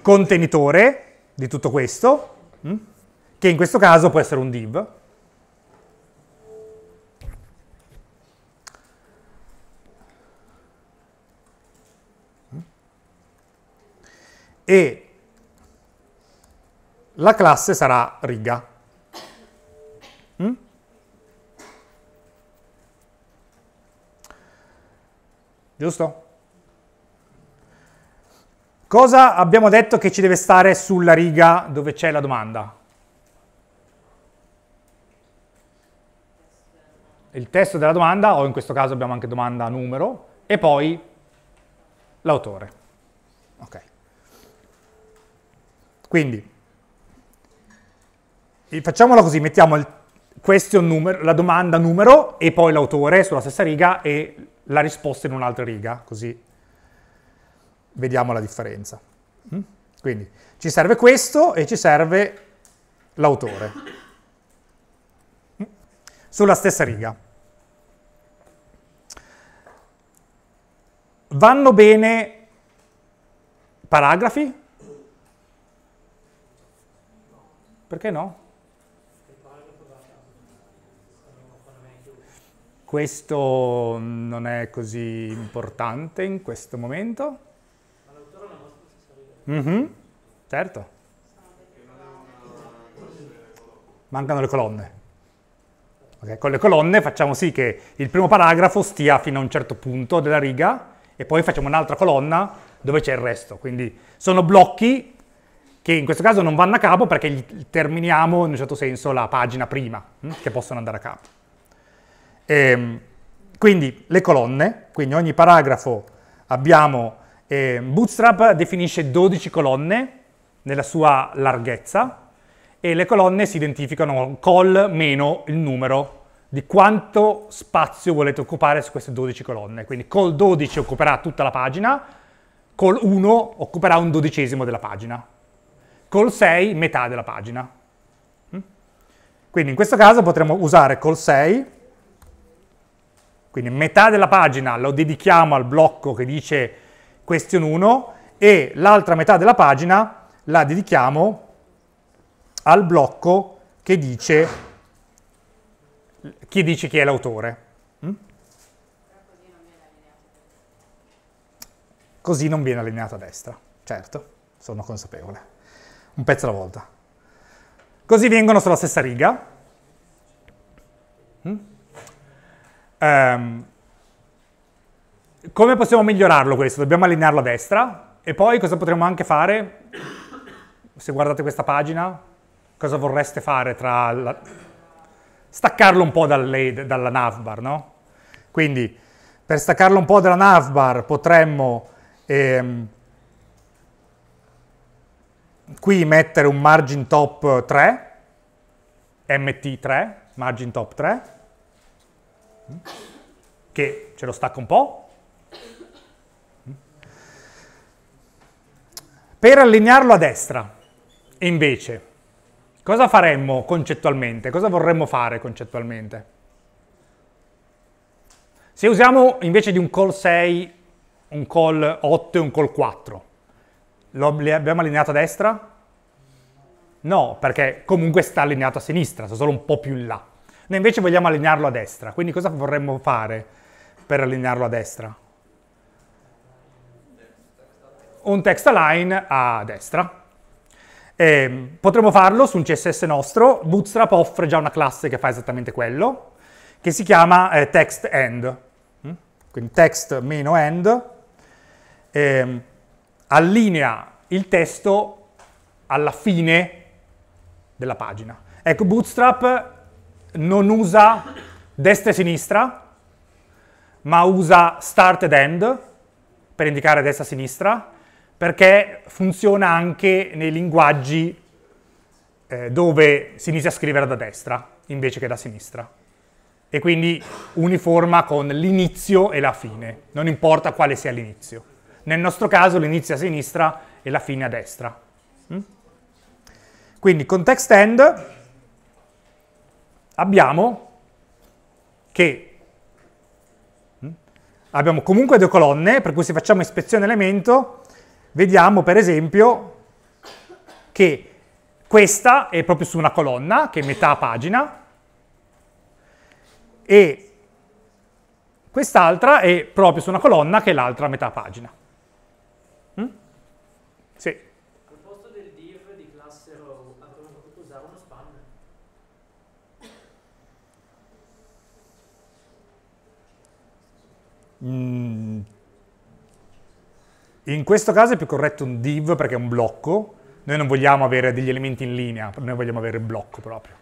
contenitore di tutto questo, mm, che in questo caso può essere un div. E la classe sarà riga. Mm? Giusto? Cosa abbiamo detto che ci deve stare sulla riga dove c'è la domanda? Il testo della domanda, o in questo caso abbiamo anche domanda numero, e poi l'autore. Ok. Quindi, facciamola così, mettiamo il question numero, la domanda numero e poi l'autore sulla stessa riga e la risposta in un'altra riga, così vediamo la differenza. Mm? Quindi ci serve questo e ci serve l'autore. Mm? Sulla stessa riga. Vanno bene paragrafi? Perché no? Questo non è così importante in questo momento. Ma l'autore non può mm -hmm. Certo. Mancano le colonne. Okay. Con le colonne facciamo sì che il primo paragrafo stia fino a un certo punto della riga e poi facciamo un'altra colonna dove c'è il resto. Quindi sono blocchi che in questo caso non vanno a capo perché terminiamo in un certo senso la pagina prima, mm, che possono andare a capo. E, ehm, quindi le colonne, quindi ogni paragrafo abbiamo, eh, Bootstrap definisce 12 colonne nella sua larghezza e le colonne si identificano col meno il numero di quanto spazio volete occupare su queste 12 colonne. Quindi col 12 occuperà tutta la pagina, col 1 occuperà un dodicesimo della pagina, col 6 metà della pagina. Mm? Quindi in questo caso potremmo usare col 6 quindi metà della pagina lo dedichiamo al blocco che dice question 1 e l'altra metà della pagina la dedichiamo al blocco che dice chi, dice chi è l'autore. Mm? Così non viene allineato a destra, certo, sono consapevole. Un pezzo alla volta. Così vengono sulla stessa riga. Mm? Um, come possiamo migliorarlo questo? Dobbiamo allinearlo a destra e poi cosa potremmo anche fare? Se guardate questa pagina, cosa vorreste fare tra... La... Staccarlo un po' dal, dalla navbar, no? Quindi per staccarlo un po' dalla navbar potremmo ehm, qui mettere un margin top 3, mt3, margin top 3, che ce lo stacca un po'. Per allinearlo a destra, invece, cosa faremmo concettualmente? Cosa vorremmo fare concettualmente? Se usiamo invece di un call 6, un call 8 e un call 4, lo abbiamo allineato a destra? No, perché comunque sta allineato a sinistra, sta solo un po' più in là. Noi invece vogliamo allinearlo a destra, quindi cosa vorremmo fare per allinearlo a destra? Un text align a destra. E potremmo farlo su un CSS nostro, Bootstrap offre già una classe che fa esattamente quello, che si chiama eh, text end. Mm? Quindi text-end eh, allinea il testo alla fine della pagina. Ecco, Bootstrap non usa destra e sinistra, ma usa start ed end per indicare destra e sinistra, perché funziona anche nei linguaggi eh, dove si inizia a scrivere da destra invece che da sinistra. E quindi uniforma con l'inizio e la fine, non importa quale sia l'inizio. Nel nostro caso l'inizio a sinistra e la fine a destra. Mm? Quindi context end abbiamo che mm, abbiamo comunque due colonne, per cui se facciamo ispezione elemento, vediamo per esempio che questa è proprio su una colonna, che è metà pagina, e quest'altra è proprio su una colonna che è l'altra metà pagina. Mm? Sì. Mm. In questo caso è più corretto un div perché è un blocco. Noi non vogliamo avere degli elementi in linea, noi vogliamo avere il blocco proprio.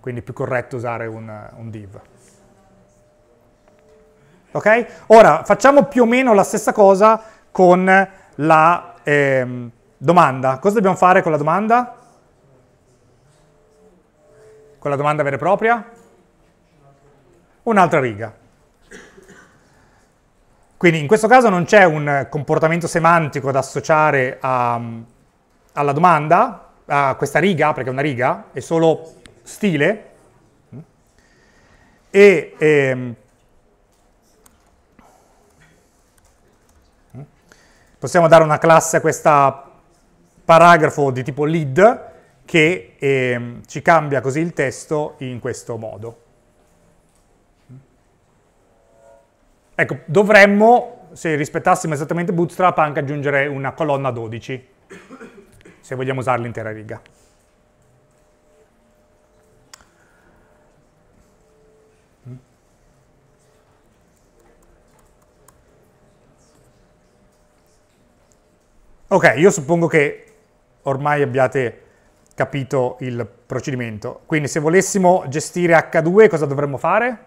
Quindi è più corretto usare un, un div. Ok? Ora facciamo più o meno la stessa cosa con la eh, domanda. Cosa dobbiamo fare con la domanda? Con la domanda vera e propria? Un'altra riga. Quindi in questo caso non c'è un comportamento semantico da associare a, mm, alla domanda, a questa riga, perché è una riga, è solo stile, e ehm, possiamo dare una classe a questo paragrafo di tipo lead che ehm, ci cambia così il testo in questo modo. Ecco, dovremmo, se rispettassimo esattamente Bootstrap, anche aggiungere una colonna 12, se vogliamo usare l'intera riga. Ok, io suppongo che ormai abbiate capito il procedimento. Quindi se volessimo gestire H2 cosa dovremmo fare?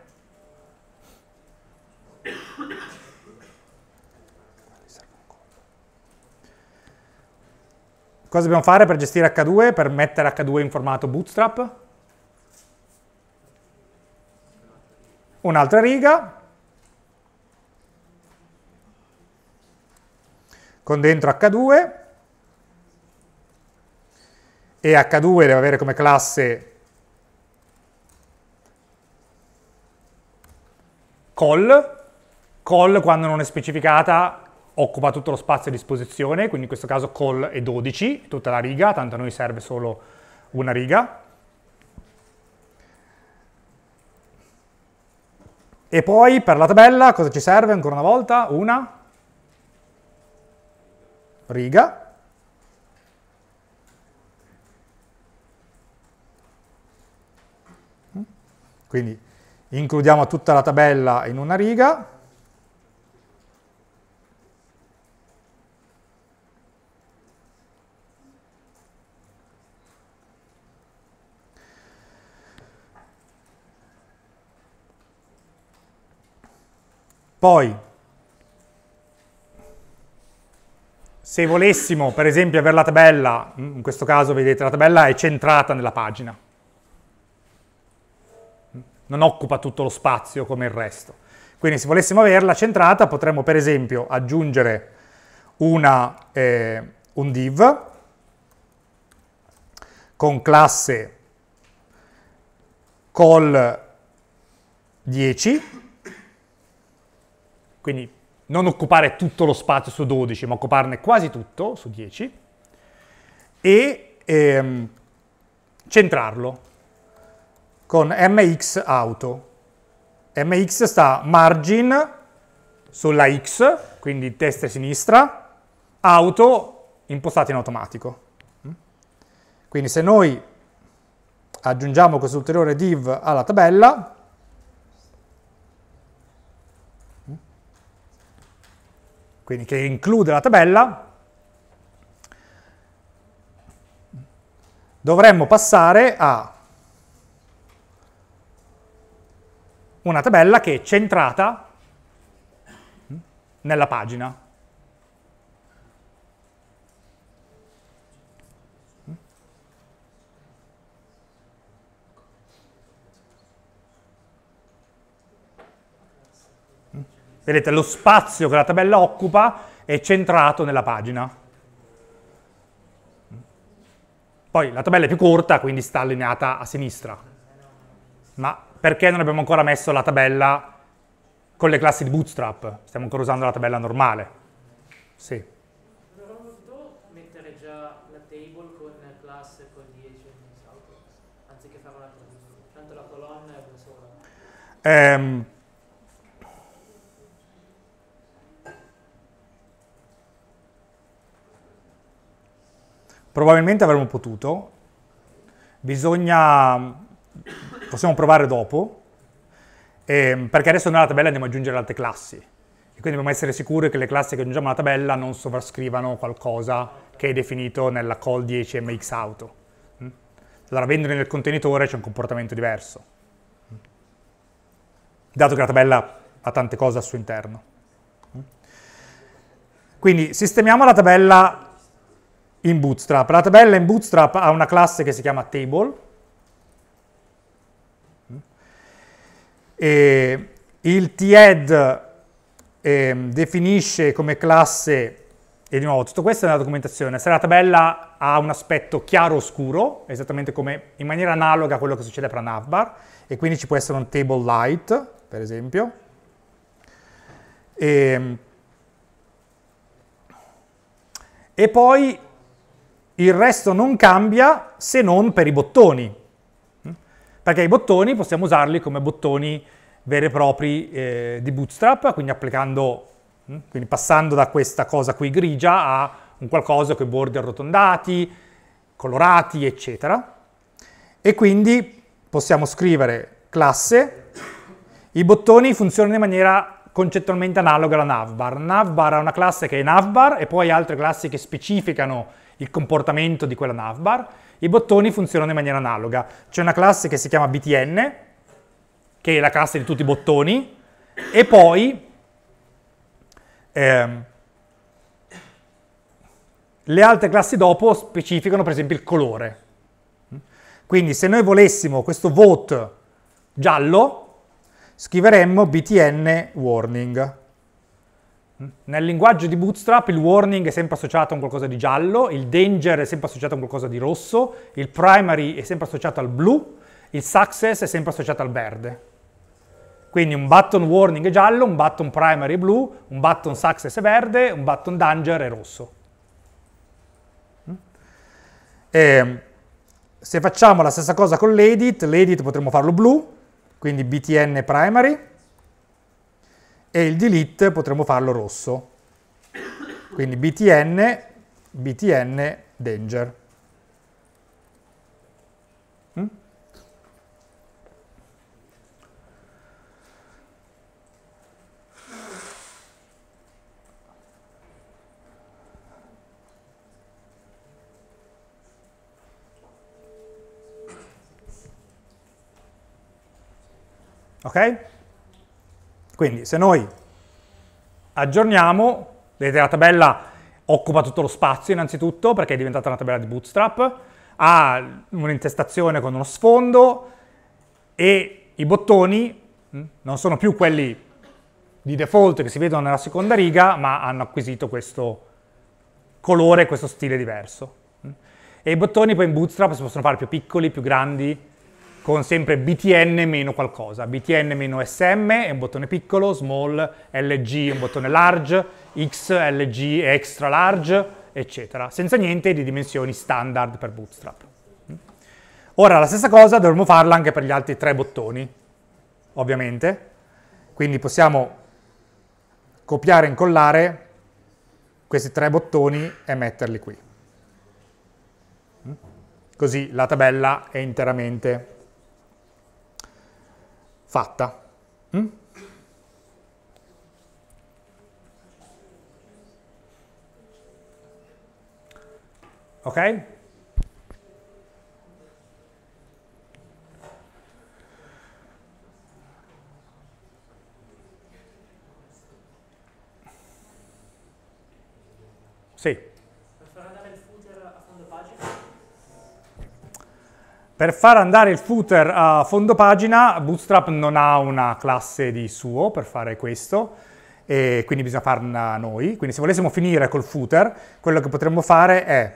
Cosa dobbiamo fare per gestire H2, per mettere H2 in formato bootstrap? Un'altra riga. Con dentro H2. E H2 deve avere come classe call. Call quando non è specificata occupa tutto lo spazio a disposizione, quindi in questo caso call è 12, tutta la riga, tanto a noi serve solo una riga. E poi per la tabella cosa ci serve ancora una volta? Una riga. Quindi includiamo tutta la tabella in una riga. Poi, se volessimo, per esempio, avere la tabella, in questo caso vedete la tabella è centrata nella pagina, non occupa tutto lo spazio come il resto. Quindi se volessimo averla centrata potremmo per esempio aggiungere una, eh, un div con classe col 10 quindi non occupare tutto lo spazio su 12, ma occuparne quasi tutto su 10 e ehm, centrarlo con mx auto. mx sta margin sulla x, quindi destra e sinistra, auto impostato in automatico. Mm? Quindi se noi aggiungiamo questo ulteriore div alla tabella, quindi che include la tabella, dovremmo passare a una tabella che è centrata nella pagina, Vedete, lo spazio che la tabella occupa è centrato nella pagina. Poi la tabella è più corta, quindi sta allineata a sinistra. Ma perché non abbiamo ancora messo la tabella con le classi di Bootstrap? Stiamo ancora usando la tabella normale. Sì. Dovremmo mettere già la table con class con 10 anziché fare un'altra, tanto la colonna è una sola. Ehm, Probabilmente avremmo potuto, bisogna, possiamo provare dopo, ehm, perché adesso nella tabella andiamo ad aggiungere altre classi, e quindi dobbiamo essere sicuri che le classi che aggiungiamo alla tabella non sovrascrivano qualcosa che è definito nella call 10 mx auto. Mm? Allora vendere nel contenitore c'è un comportamento diverso, mm? dato che la tabella ha tante cose al suo interno. Mm? Quindi sistemiamo la tabella in Bootstrap. La tabella in Bootstrap ha una classe che si chiama table. E il TED eh, definisce come classe, e di nuovo tutto questo è nella documentazione, se la tabella ha un aspetto chiaro-oscuro, esattamente come in maniera analoga a quello che succede per la navbar, e quindi ci può essere un table light, per esempio. E, ehm, e poi il resto non cambia se non per i bottoni, perché i bottoni possiamo usarli come bottoni veri e propri eh, di Bootstrap, quindi applicando, mm, quindi passando da questa cosa qui grigia a un qualcosa con i bordi arrotondati, colorati, eccetera. E quindi possiamo scrivere classe. I bottoni funzionano in maniera concettualmente analoga alla navbar. Navbar ha una classe che è navbar e poi altre classi che specificano il comportamento di quella navbar, i bottoni funzionano in maniera analoga. C'è una classe che si chiama btn, che è la classe di tutti i bottoni, e poi ehm, le altre classi dopo specificano per esempio il colore. Quindi se noi volessimo questo vote giallo, scriveremmo btn warning nel linguaggio di Bootstrap il warning è sempre associato a un qualcosa di giallo, il danger è sempre associato a un qualcosa di rosso, il primary è sempre associato al blu, il success è sempre associato al verde. Quindi un button warning è giallo, un button primary è blu, un button success è verde, un button danger è rosso. Mm? E mm, se facciamo la stessa cosa con l'edit, l'edit potremmo farlo blu, quindi btn primary, e il delete potremmo farlo rosso. Quindi btn, btn danger. Mm? Ok? Quindi se noi aggiorniamo, vedete la tabella occupa tutto lo spazio innanzitutto perché è diventata una tabella di bootstrap, ha un'intestazione con uno sfondo e i bottoni hm, non sono più quelli di default che si vedono nella seconda riga, ma hanno acquisito questo colore, questo stile diverso. Hm. E i bottoni poi in Bootstrap si possono fare più piccoli, più grandi, con sempre btn meno qualcosa, btn meno sm è un bottone piccolo, small, lg è un bottone large, x, lg è extra large, eccetera, senza niente di dimensioni standard per Bootstrap. Ora la stessa cosa dovremmo farla anche per gli altri tre bottoni, ovviamente, quindi possiamo copiare e incollare questi tre bottoni e metterli qui. Così la tabella è interamente fatta. Mm? Ok? Per far andare il footer a fondo pagina, Bootstrap non ha una classe di suo per fare questo, e quindi bisogna farla noi. Quindi se volessimo finire col footer, quello che potremmo fare è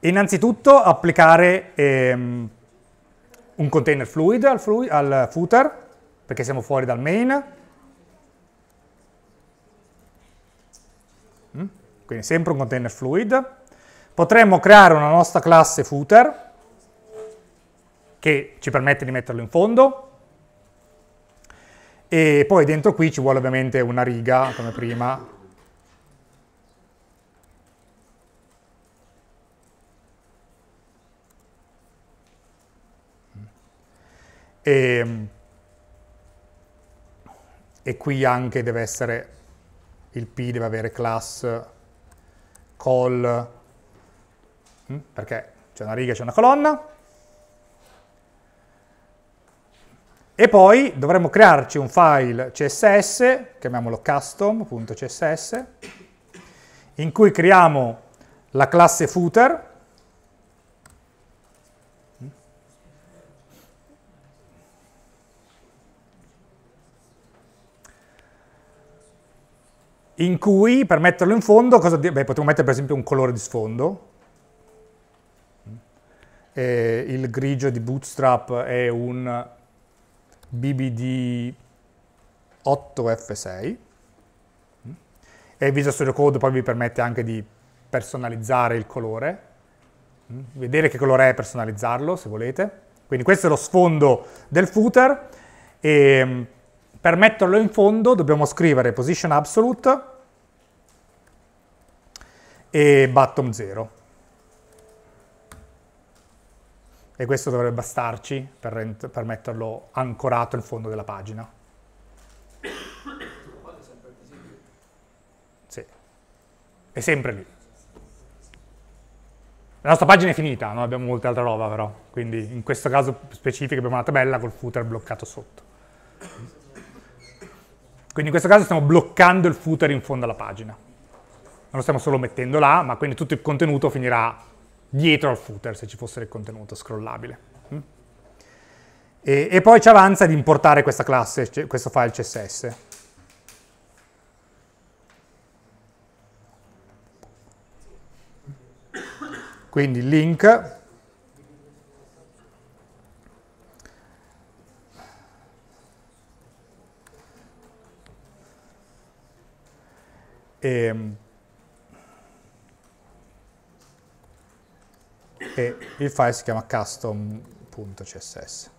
innanzitutto applicare ehm, un container fluid al, flu al footer, perché siamo fuori dal main. Mm? Quindi sempre un container fluid potremmo creare una nostra classe footer che ci permette di metterlo in fondo e poi dentro qui ci vuole ovviamente una riga come prima e, e qui anche deve essere il p deve avere class call Mm? perché c'è una riga e c'è una colonna, e poi dovremmo crearci un file CSS, chiamiamolo custom.css, in cui creiamo la classe footer, in cui per metterlo in fondo, cosa, beh, potremmo mettere per esempio un colore di sfondo, eh, il grigio di Bootstrap è un BBD 8F6 e Visual Studio Code poi vi permette anche di personalizzare il colore, vedere che colore è e personalizzarlo se volete. Quindi questo è lo sfondo del footer e ehm, per metterlo in fondo dobbiamo scrivere position absolute e bottom 0. e questo dovrebbe bastarci per, per metterlo ancorato in fondo della pagina. Sì, è sempre lì. La nostra pagina è finita, non abbiamo molta altra roba però, quindi in questo caso specifico abbiamo una tabella col footer bloccato sotto. Quindi in questo caso stiamo bloccando il footer in fondo alla pagina. Non lo stiamo solo mettendo là, ma quindi tutto il contenuto finirà dietro al footer se ci fosse il contenuto scrollabile. Mm? E, e poi ci avanza di importare questa classe, questo file CSS. Quindi link e, ehm, e il file si chiama custom.css.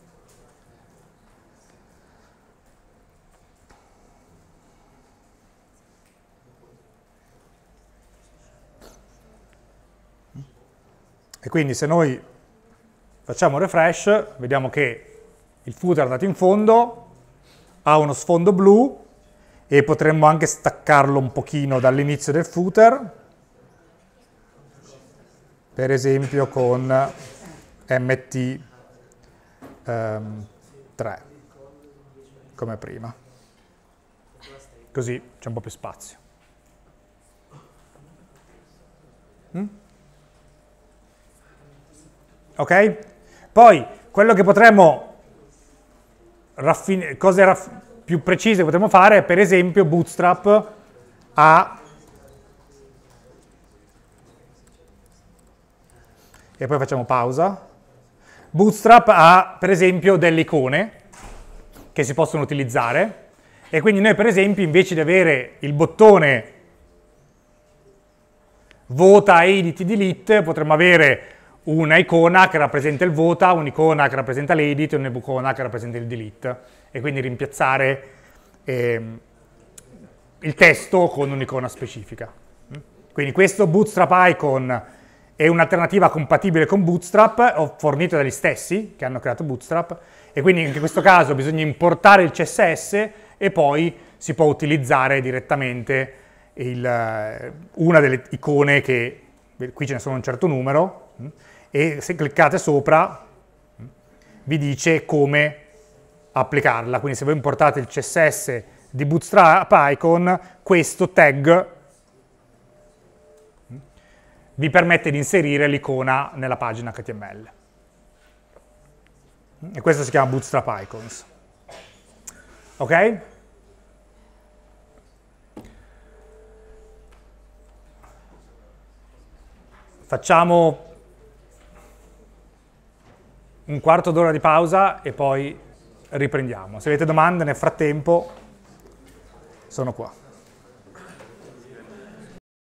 E quindi se noi facciamo refresh, vediamo che il footer è andato in fondo, ha uno sfondo blu e potremmo anche staccarlo un pochino dall'inizio del footer per esempio con MT3 ehm, come prima. Così c'è un po' più spazio. Mm? Ok? Poi quello che potremmo raffine, cose raff più precise potremmo fare per esempio Bootstrap a e poi facciamo pausa. Bootstrap ha per esempio delle icone che si possono utilizzare e quindi noi per esempio invece di avere il bottone vota, edit, delete potremmo avere una icona che rappresenta il vota, un'icona che rappresenta l'edit e un'icona che rappresenta il delete e quindi rimpiazzare eh, il testo con un'icona specifica. Quindi questo bootstrap icon è un'alternativa compatibile con Bootstrap, fornita dagli stessi che hanno creato Bootstrap, e quindi in questo caso bisogna importare il CSS e poi si può utilizzare direttamente il, eh, una delle icone che, qui ce ne sono un certo numero, mm, e se cliccate sopra mm, vi dice come applicarla, quindi se voi importate il CSS di Bootstrap Icon, questo tag vi permette di inserire l'icona nella pagina HTML. E questo si chiama Bootstrap Icons. Ok? Facciamo un quarto d'ora di pausa e poi riprendiamo. Se avete domande nel frattempo sono qua.